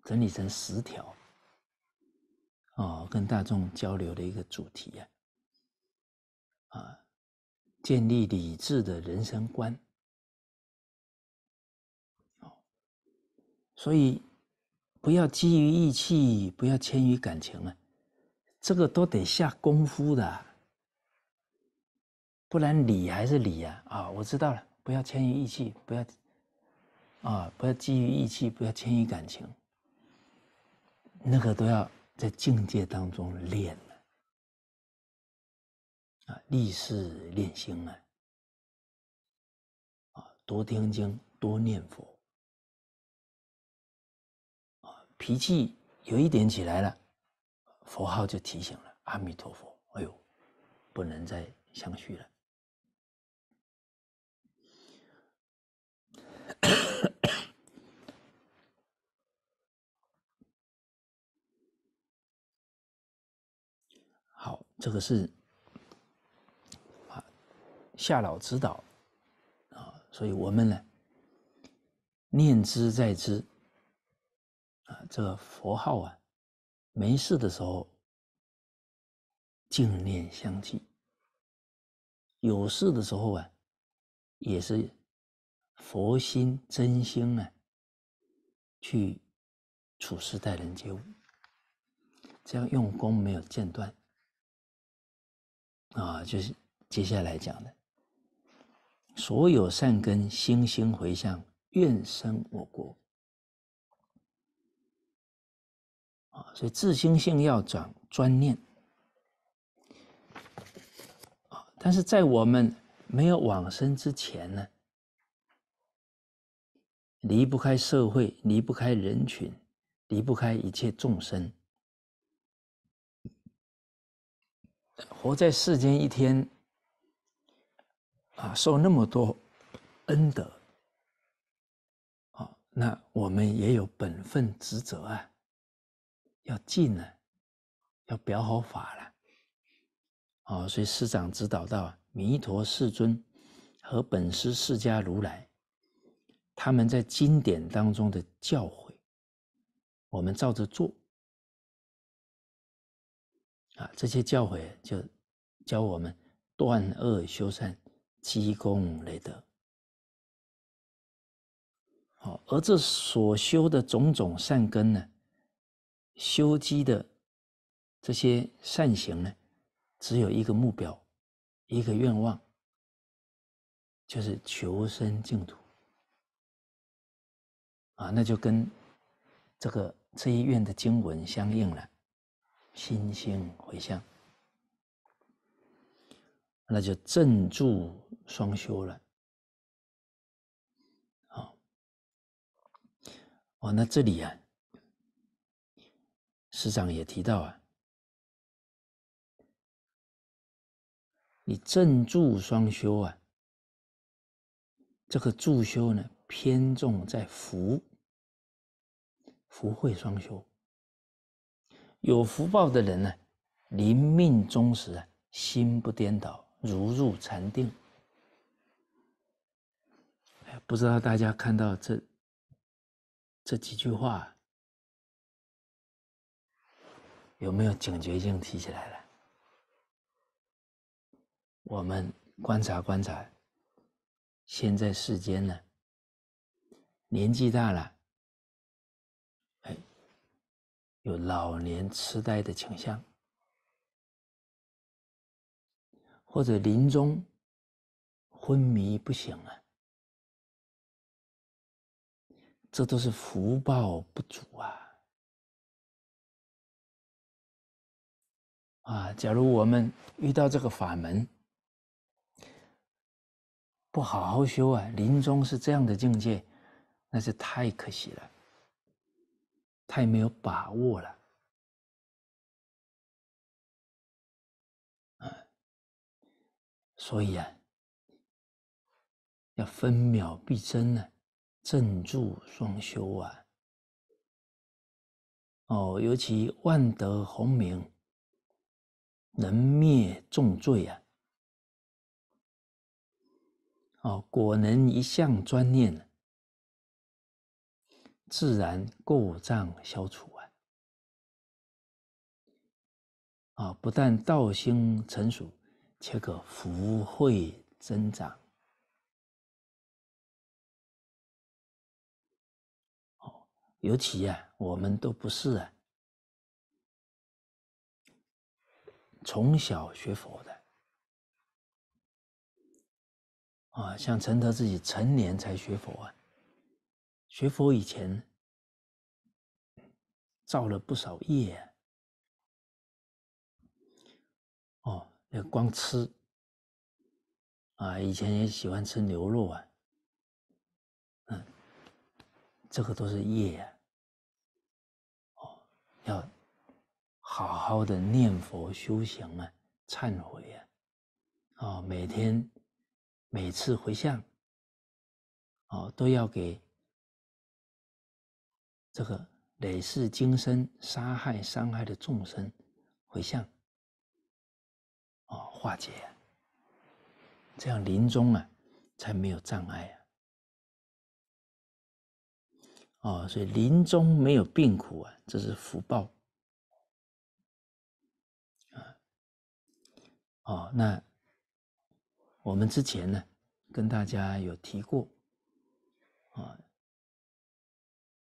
[SPEAKER 1] 整理成十条，哦，跟大众交流的一个主题呀，啊。建立理智的人生观，所以不要基于义气，不要迁于感情啊，这个都得下功夫的，不然理还是理呀啊，我知道了，不要迁于义气，不要啊，不要基于义气，不要迁于感情，那个都要在境界当中练。啊，立誓练心了，
[SPEAKER 2] 啊，多听经，多念佛，
[SPEAKER 1] 啊，脾气有一点起来了，佛号就提醒了：“阿弥陀佛，哎呦，不能再相续了。”好，这个是。夏老指导，啊，所以我们呢，念之在之，啊，这个佛号啊，没事的时候
[SPEAKER 2] 静念相继；有事的时
[SPEAKER 1] 候啊，也是佛心真心呢，去处事待人接物，这样用功没有间断。啊，就是接下来讲的。所有善根，星星回向，愿生我国。啊，所以自心性要转专念。啊，但是在我们没有往生之前呢，离不开社会，离不开人群，离不开一切众生，活在世间一天。啊，受那么多恩德啊，那我们也有本分职责啊，要尽呢，要表好法了，哦，所以师长指导到弥陀世尊和本师释迦如来，他们在经典当中的教诲，我们照着做啊，这些教诲就教我们断恶修善。积功累德，好，而这所修的种种善根呢，修积的这些善行呢，只有一个目标，一个愿望，就是求生净土。啊，那就跟这个这一愿的经文相应了，心性回向，那就镇住。
[SPEAKER 2] 双修了，哦。那这里啊，师长也提到啊，你正助双修啊，这个助修呢，偏重在福，
[SPEAKER 1] 福慧双修。有福报的人呢，临命终时啊，心不颠倒，如入禅定。不知道大家看到这
[SPEAKER 2] 这几句话，有没有警觉
[SPEAKER 1] 性提起来了？我们观察观察，现在世间呢，年纪大了，哎，有老年痴呆的倾向，
[SPEAKER 2] 或者临终昏迷不醒啊。这都是福报不足啊！
[SPEAKER 1] 啊，假如我们遇到这个法门，不好好修啊，临终是这样的境界，那是太可惜了，太没有把握了。
[SPEAKER 2] 啊，所以啊，
[SPEAKER 1] 要分秒必争呢。正住双修啊！哦，尤其万德洪明，
[SPEAKER 2] 能灭重罪啊！哦，果能一向专念，
[SPEAKER 1] 自然垢障消除啊！啊，不但道心成熟，且可福慧增
[SPEAKER 2] 长。尤其呀，我们都不是啊。
[SPEAKER 1] 从小学佛的啊，像陈德自己，成年才学佛啊。学佛以前，
[SPEAKER 2] 造了不少业。
[SPEAKER 1] 哦，那
[SPEAKER 2] 光吃，
[SPEAKER 1] 啊，以前也喜欢吃牛肉啊，嗯，这个都是业啊。要好好的念佛修行啊，忏悔啊，哦，每天每次回向，哦，都要给这个累世今生杀害伤害的众生回向，哦，化解啊，这样临
[SPEAKER 2] 终啊，才没有障碍啊。哦，
[SPEAKER 1] 所以临终没有病苦啊，这是福报啊！哦，那我们之前
[SPEAKER 2] 呢，跟大家有提过啊，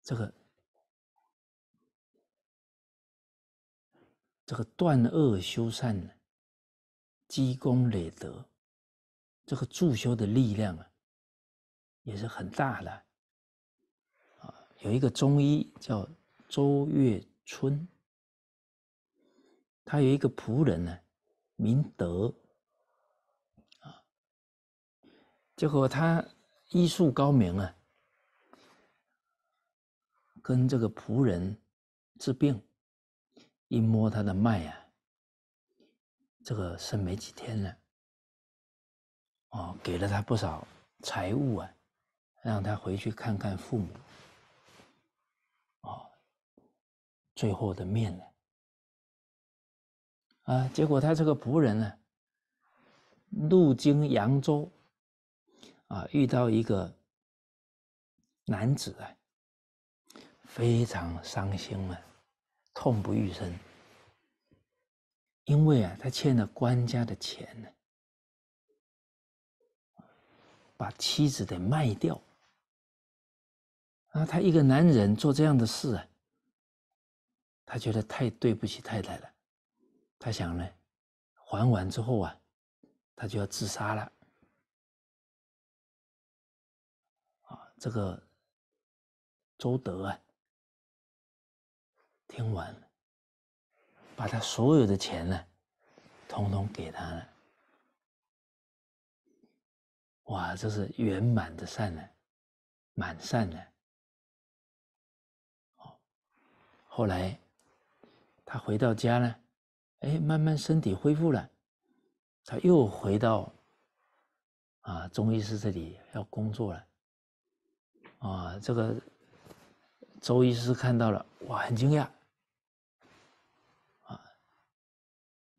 [SPEAKER 2] 这个这个
[SPEAKER 1] 断恶修善，积功累德，这个助修的力量啊，也是很大的。有一个中医叫周月春，他有一个仆人呢，明德。啊，结果他医术高明啊，跟这个仆人治病，一摸他的脉啊，这个是没几天了。哦，给了他不少财物啊，让他回去看看父母。最后的面呢？啊，结果他这个仆人呢，路经扬州，啊，遇到一个男子啊，非常伤心啊，痛不欲生，因为啊，他欠了官家的钱呢，把妻子得卖掉，啊，他一个男人做这样的事啊。他觉得太对不起太太了，他想呢，还完之后啊，他就要自杀了。
[SPEAKER 2] 啊，这个周
[SPEAKER 3] 德啊，听完，把他所有的钱呢，统统给他了。
[SPEAKER 2] 哇，这是圆满的善呢，满善呢。
[SPEAKER 1] 好，后来。他回到家呢，哎，慢慢身体恢复了，他又回到啊中医师这里要工作了。啊，这个周医师看到了，哇，很惊讶，啊，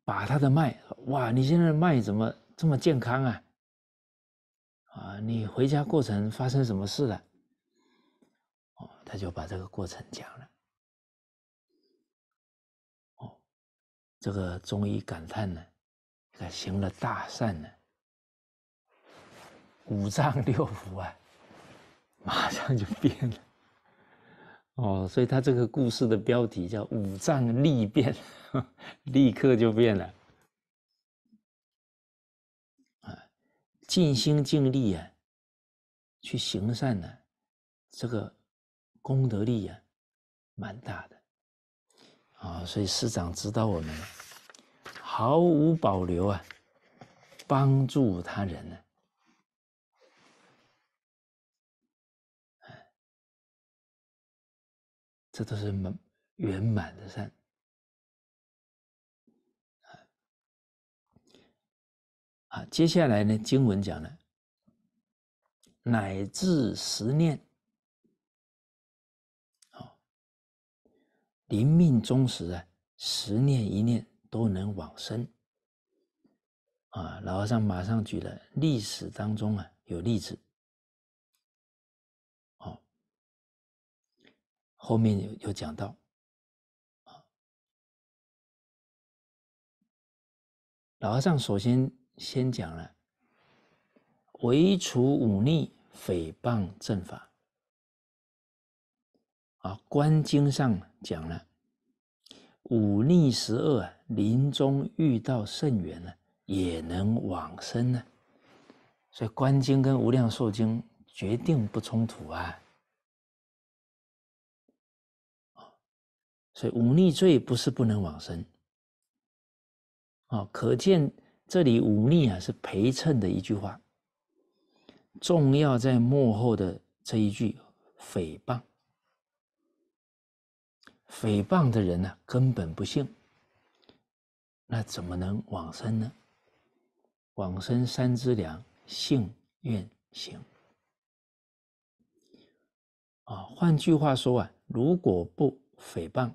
[SPEAKER 1] 把他的脉，哇，你现在的脉怎么这么健康啊？啊，你回家过程发生什么事了？哦，他
[SPEAKER 2] 就把这个过程讲了。
[SPEAKER 1] 这个中医感叹呢，行了大善呢，五脏 六腑啊，马上就变了。哦，所以他这个故事的标题叫“五脏立变”，立刻就变了。啊，尽心尽力啊，去行善呢，这个功德力啊，蛮大的。啊，所以师长指导我们，毫无保留啊，帮助他人呢，
[SPEAKER 3] 这都是满圆满的善。
[SPEAKER 2] 啊，接下来呢，经文讲了，乃至十念。
[SPEAKER 1] 临命终时啊，十念一念都能往生。啊，老和尚马上举了历史
[SPEAKER 2] 当中啊有例子。好，后面有有讲到。
[SPEAKER 1] 老和尚首先先讲了，唯除忤逆诽谤正法。啊，《观经》上讲了，忤逆十恶，临终遇到圣缘呢，也能往生呢。所以，《观经》跟《无量寿经》决定不冲突啊！啊，所以忤逆罪不是不能往生。啊，可见这里忤逆啊是陪衬的一句话，重要在幕后的这一句诽谤。诽谤的人呢，根本不信，那怎么能往生呢？往生三之良：信愿行。啊，换句话说啊，如果不诽谤，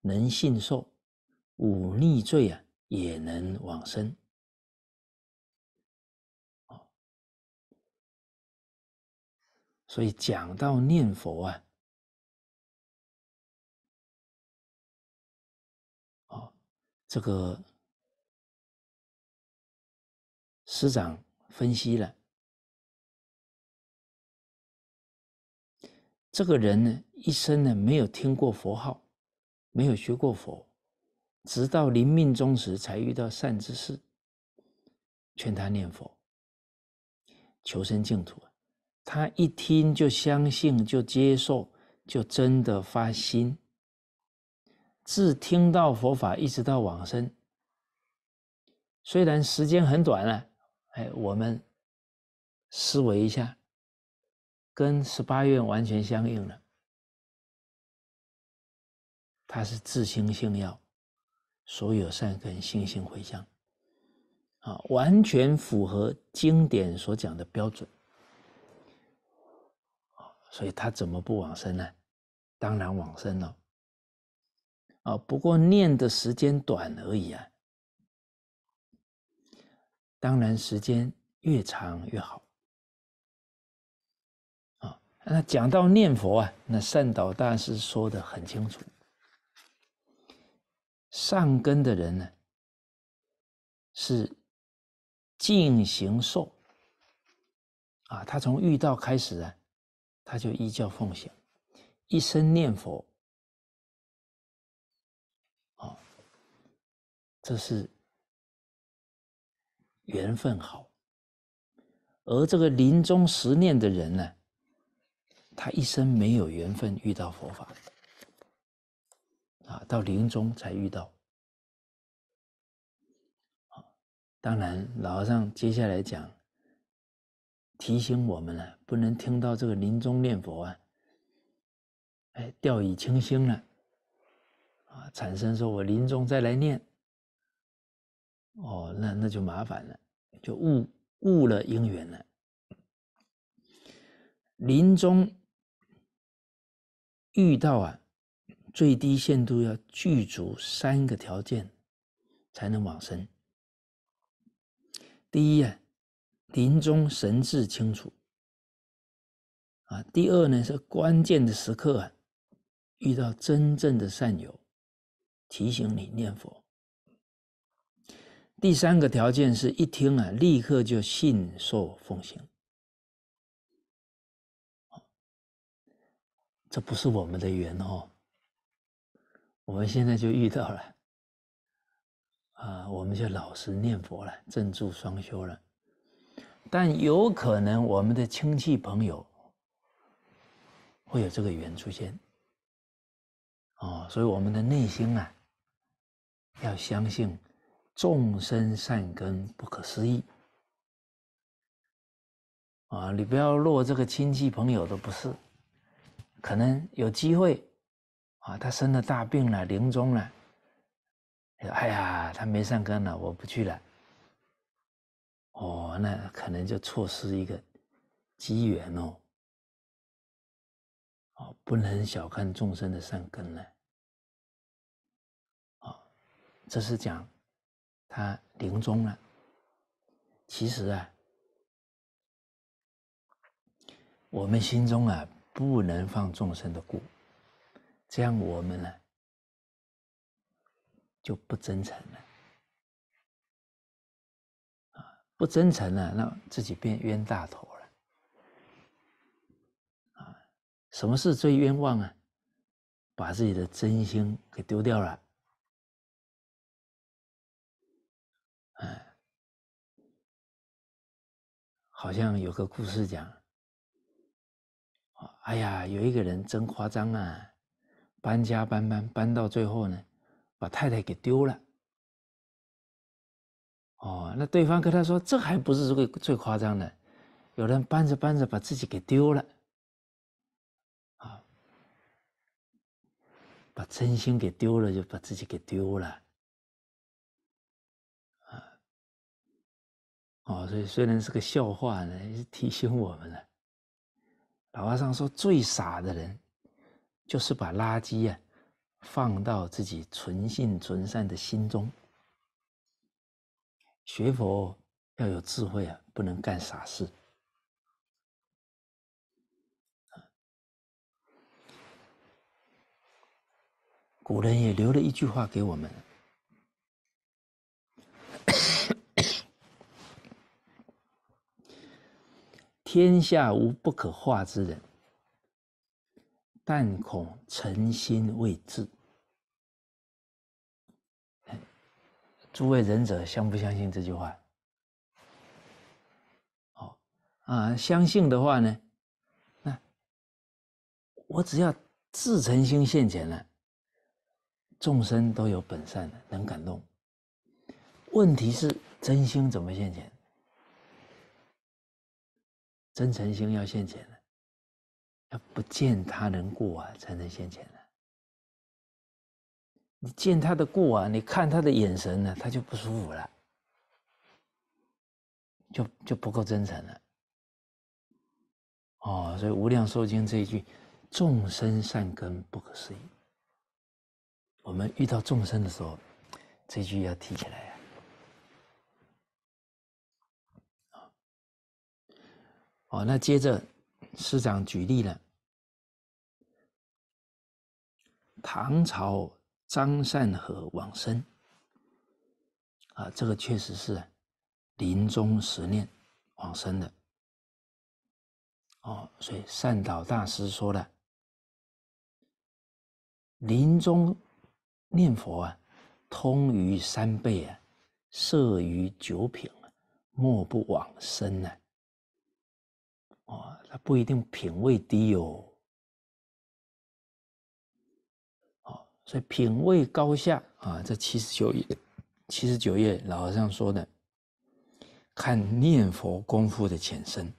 [SPEAKER 1] 能信受，忤逆罪啊也能往生。
[SPEAKER 2] 所以讲到念佛啊。这个师长分析了，这个人呢，一
[SPEAKER 1] 生呢没有听过佛号，没有学过佛，直到临命终时才遇到善知识，劝他念佛，求生净土。他一听就相信，就接受，就真的发心。自听到佛法一直到往生，虽然时间很短了，哎，我们思维一下，跟十八愿完全相应了。他是自心性要，所有善根心性回向，啊，完全符合经典所讲的标准，所以他怎么不往生呢？当然往生了。啊，不过念的时间短而已啊。当然，时间越长越好。啊，那讲到念佛啊，那善导大师说的很清楚，善根的人呢，是净行受。啊，他从遇到开始啊，他就依教奉行，一
[SPEAKER 2] 生念佛。
[SPEAKER 1] 这是缘分好，而这个临终十念的人呢，他一生没有缘分遇到佛法，啊，到临终才遇到。当然老和尚接下来讲，提醒我们呢，不能听到这个临终念佛啊，哎，掉以轻心了，啊，产生说我临终再来念。哦，那那就麻烦了，就误误了姻缘了。临终遇到啊，最低限度要具足三个条件，才能往生。第一啊，临终神智清楚啊。第二呢，是关键的时刻啊，遇到真正的善友，提醒你念佛。第三个条件是一听啊，立刻就信受奉行。这不是我们的缘哦。我们现在就遇到了，啊，我们就老实念佛了，正住双修了。但有可能我们的亲戚朋友会有这个缘出现哦，所以我们的内心啊，要相信。众生善根不可思议啊！你不要落这个亲戚朋友都不是，可能有机会啊，他生了大病了，临终了，哎呀，他没善根了，我不去了。”哦，那可能就错失一个机缘哦。哦，不能小
[SPEAKER 2] 看众生的善根了。啊，这是讲。
[SPEAKER 1] 他临终了。其实啊，我们心中啊不能放众生的故，这样我们呢就不真诚了。不真诚了，那自己变冤大头了。啊，什么事最冤枉啊？把自己的真心给丢掉了。好像有个故事讲，哎呀，有一个人真夸张啊，搬家搬搬搬到最后呢，把太太给丢了。哦，那对方跟他说，这还不是最最夸张的，有人搬着搬着把自己给丢了，啊，把真心给丢了，就把自己给丢了。哦，所以虽然是个笑话呢，提醒我们了。老和尚说，最傻的人，就是把垃圾啊，放到自己纯性纯善的心中。学佛要有智慧啊，不能干傻事。古人也留了一句话给我们。天下无不可化之人，但恐诚心未至。诸位仁者，相不相信这句话？哦，啊，相信的话呢，那我只要自诚心现前了，众生都有本善的，能感动。问题是，真心怎么现前？真诚心要现前的，要不见他人过啊，才能现前的。你见他的过啊，你看他的眼神呢，他就不舒服了，就就不够真诚了。哦，所以《无量寿经》这一句，众生善根不可思议。我们遇到众生的时候，这句要提起来。哦，那接着师长举例了，唐朝张善和往生，啊，这个确实是临终十念往生的。哦，所以善导大师说了，临终念佛啊，通于三倍啊，摄于九品啊，莫不往生呢。啊，他不一定品位低哦。所以品位高下啊，这七十九页，七十九页老和尚说的，看念佛功夫的浅深。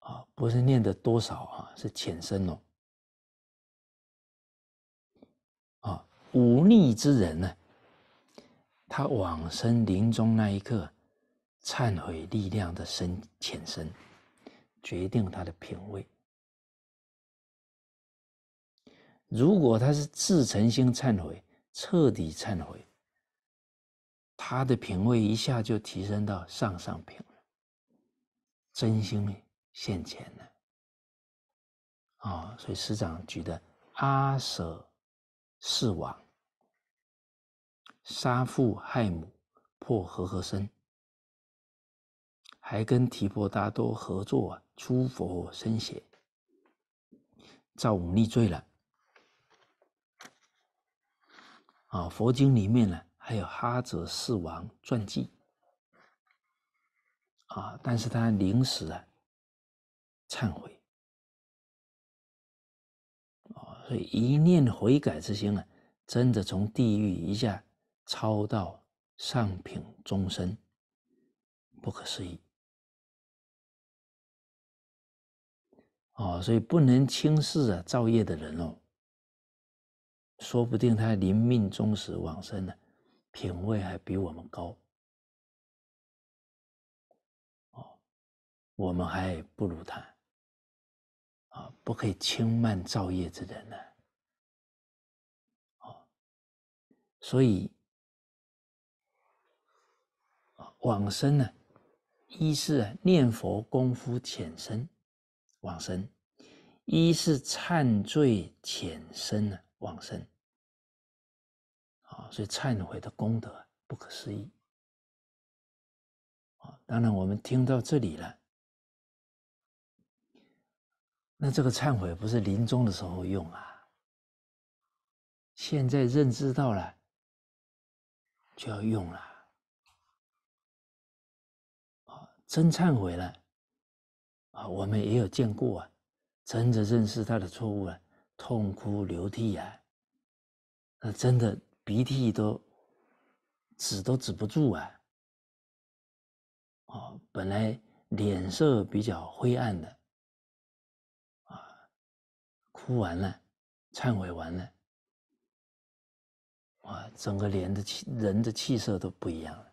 [SPEAKER 1] 啊，不是念的多少啊，是浅深哦。啊，忤逆之人呢，他往生临终那一刻。忏悔力量的深浅深，决定他的品位。如果他是自诚心忏悔，彻底忏悔，他的品位一下就提升到上上品了。真心现前了啊！所以师长举的阿舍四王，杀父害母，破和合身。还跟提婆达多合作啊，出佛身血，造五逆罪了啊！佛经里面呢，还有哈遮四王传记啊，但是他临死啊，忏悔啊，所以一念悔改之心呢，真的从地狱一下超到上品，终身不可思
[SPEAKER 2] 议。哦，所以不能轻视啊，造业的人哦，说不定他临命终时往生呢，品位还比我们高。哦，我们还不如他。啊，不可以轻慢造业之人呢。啊。
[SPEAKER 1] 所以往生呢，一是念佛功夫浅深。往生，一是忏罪浅身的往生。啊，
[SPEAKER 2] 所以忏悔的功德不可思议。啊，当然我
[SPEAKER 1] 们听到这里了，那这个忏悔不是临终的时候用啊，现在认知到了
[SPEAKER 2] 就要用了。
[SPEAKER 1] 真忏悔了。啊，我们也有见过啊，真的认识他的错误啊，痛哭流涕啊，那真的鼻涕都止都止不住啊。
[SPEAKER 3] 哦，
[SPEAKER 2] 本来脸色比较灰暗的，啊，哭完了，忏悔完了，哇，整
[SPEAKER 1] 个脸的气人的气色都不一样了。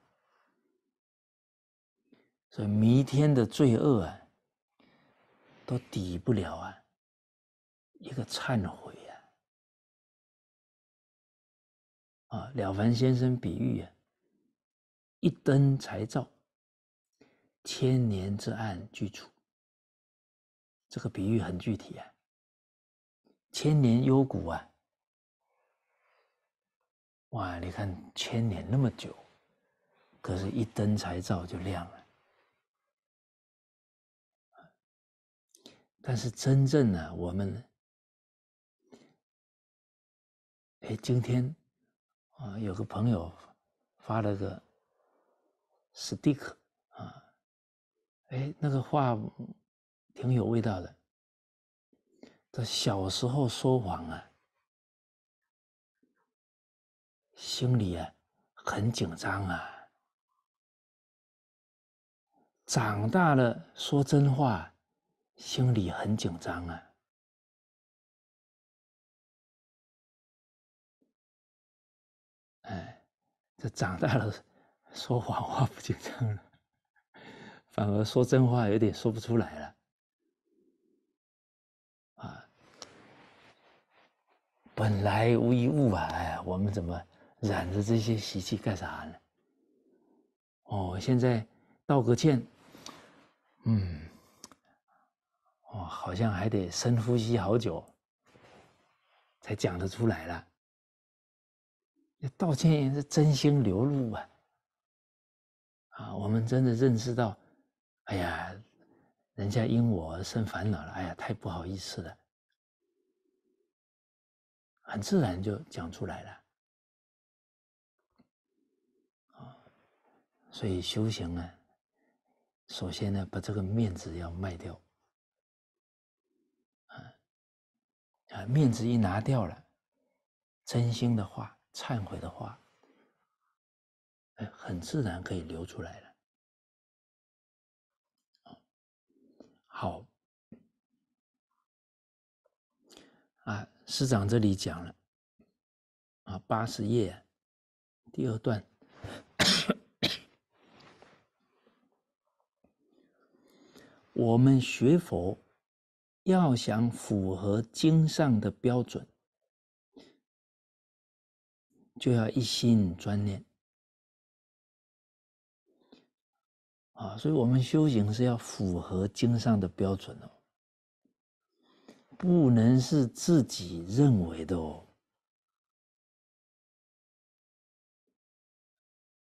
[SPEAKER 1] 所以弥天的罪恶啊！都抵不了啊！
[SPEAKER 2] 一个忏悔啊！啊，
[SPEAKER 1] 了凡先生比喻啊，一灯才照，千年之暗俱除。这个比喻很具体啊。千年幽谷啊，哇！你看千年那么久，可是一灯才照就亮了。但是真正呢，我们，
[SPEAKER 2] 哎，今天，啊，
[SPEAKER 1] 有个朋友发了个 stick 啊，哎，那个话挺有味道的。
[SPEAKER 2] 这小时候说谎啊，心
[SPEAKER 1] 里啊很紧张啊，长大了说真话。心里很紧张啊！哎，这长大了说谎话不紧张了，反而说真话有点说不出来了。啊，本来无一物啊！哎，我们怎么染着这些习气干啥呢？哦，现在道个歉，嗯。哦，好像还得深呼吸好久，才讲得出来了。那道歉也是真心流露啊！啊，我们真的认识到，哎呀，人家因我而生烦恼了，哎呀，太不好意思了，很自然就讲出来了。啊，所以修行呢，首先呢，把这个面子要卖掉。啊，面子一拿掉了，真心的话、忏悔的话，哎，很自然可以流出来了。好，啊，师长这里讲了，啊，八十页第二段，我们学佛。要想符合经上的标准，就要一
[SPEAKER 2] 心专念啊！所以，我们
[SPEAKER 1] 修行是要符合经上的标准哦，不能是自己认为的哦。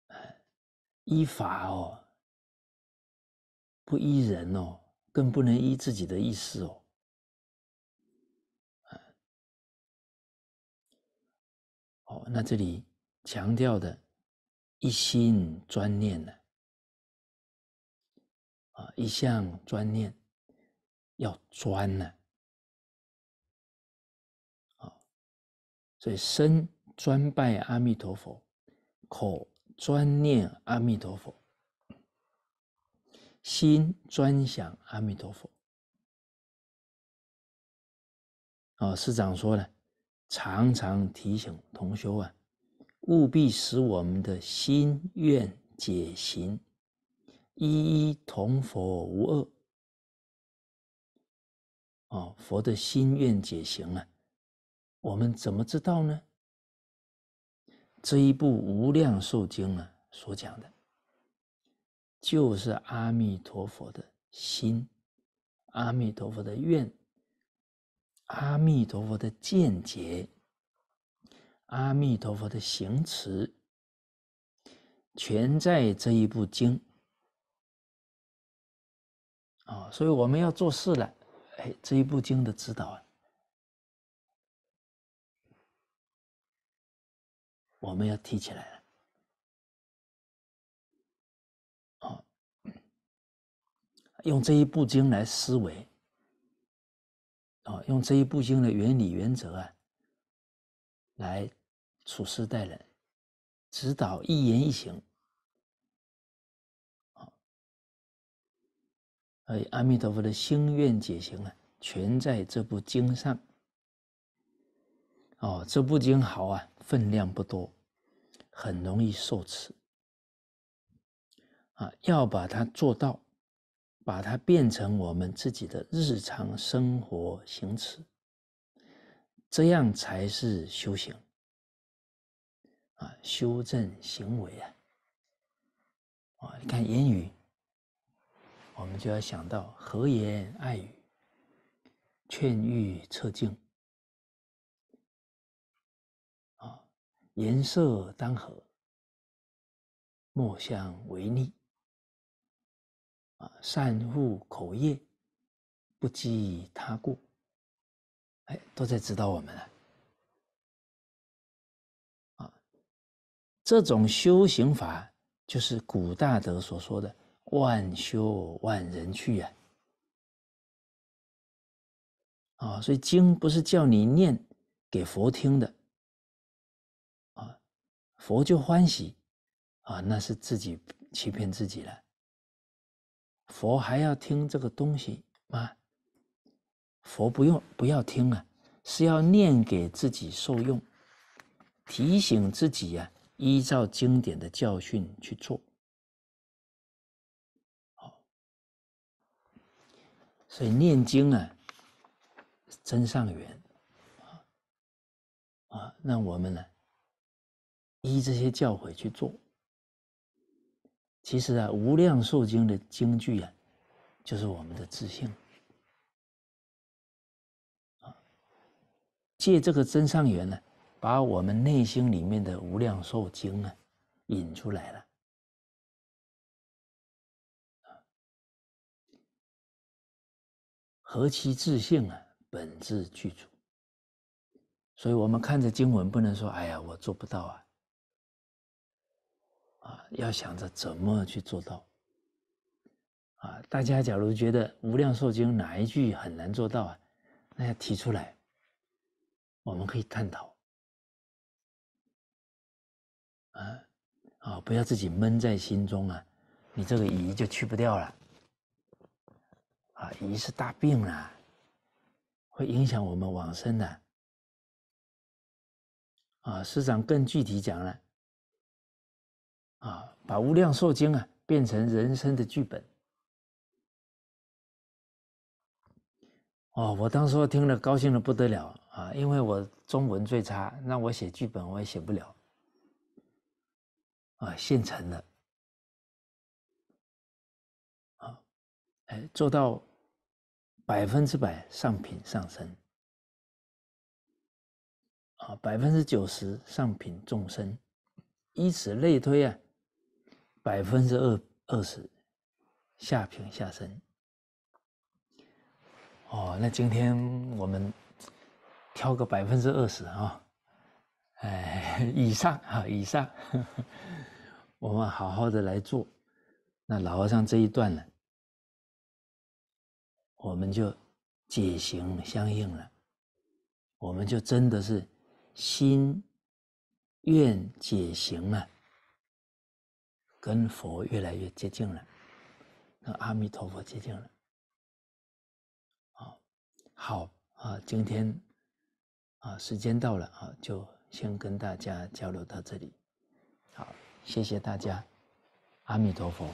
[SPEAKER 3] 哎，依法哦，
[SPEAKER 2] 不依人哦。更不能依自己的意思哦，啊，哦，那这里强调的，一心专念呢，啊，一向专念，要专呢，
[SPEAKER 1] 啊，所以身专拜阿弥陀佛，口专念阿弥陀佛。心专想阿弥陀佛。哦，师长说呢，常常提醒同学们，务必使我们的心愿解行，一一同佛无二。哦，佛的心愿解行啊，我们怎么知道呢？这一部《无量寿经》啊，所讲的。就是阿弥陀佛的心，阿弥陀佛的愿，阿弥陀佛的见解，阿弥陀佛的行持，全在这一部经。啊，所以我们要做事了，哎，这一部经的指导，啊，
[SPEAKER 2] 我们要提起来了。
[SPEAKER 1] 用这一部经来思维，啊，用这一部经的原理、原则啊，来处世待人，指导一言一行。阿弥陀佛的心愿解行啊，全在这部经上。哦，这部经好啊，分量不多，很容易受持。啊，要把它做到。把它变成我们自己的日常生活行持，这样才是修行。啊，修正行为啊，啊，你看言语，我们就要想到和言爱语，劝喻测境。啊，颜色
[SPEAKER 2] 当和，莫相违逆。啊，善护口业，不积他故。
[SPEAKER 1] 哎，都在指导我们了。啊，这种修行法就是古大德所说的“万修万人去”啊。啊，所以经不是叫你念给佛听的。啊，佛就欢喜。啊，那是自己欺骗自己了。佛还要听这个东西吗？佛不用，不要听啊，是要念给自己受用，提醒自己啊，依照经典的教训去做。好，所以念经啊，真上缘啊，啊，那我们呢，依这些教诲去做。其实啊，无量寿经的经句啊，就是我们的自性啊。借这个真善缘呢，把我们内心里面的无量寿经啊引出来了。何其自信啊，本自具足。所以，我们看着经文，不能说：“哎呀，我做不到啊。”啊，要想着怎么去做到。啊，大家假如觉得《无量寿经》哪一句很难做到啊，那要提出来，我们可以探讨。啊，啊，不要自己闷在心中啊，你这个疑就去不掉了。啊，疑是大病了，会影响我们往生的。啊，师长更具体讲了。啊，把《无量寿经》啊变成人生的剧本。哦，我当时听了高兴的不得了啊，因为我中文最差，那我写剧本我也写不了。啊，现成的。啊，哎，做到百分之百上品上身，啊，百分之九十上品众生，以此类推啊。百分之二二十，下平下生。哦，那今天我们挑个百分之二十啊，哎，以上啊，以上，我们好好的来做。那老和尚这一段呢，我们就解行相应了，我们就真的是心愿解行了。跟佛越来越接近了，跟阿弥陀佛接近了。好，好啊，今天啊，时间到了啊，就先跟大家交流到这里。好，谢谢大家，阿弥陀佛。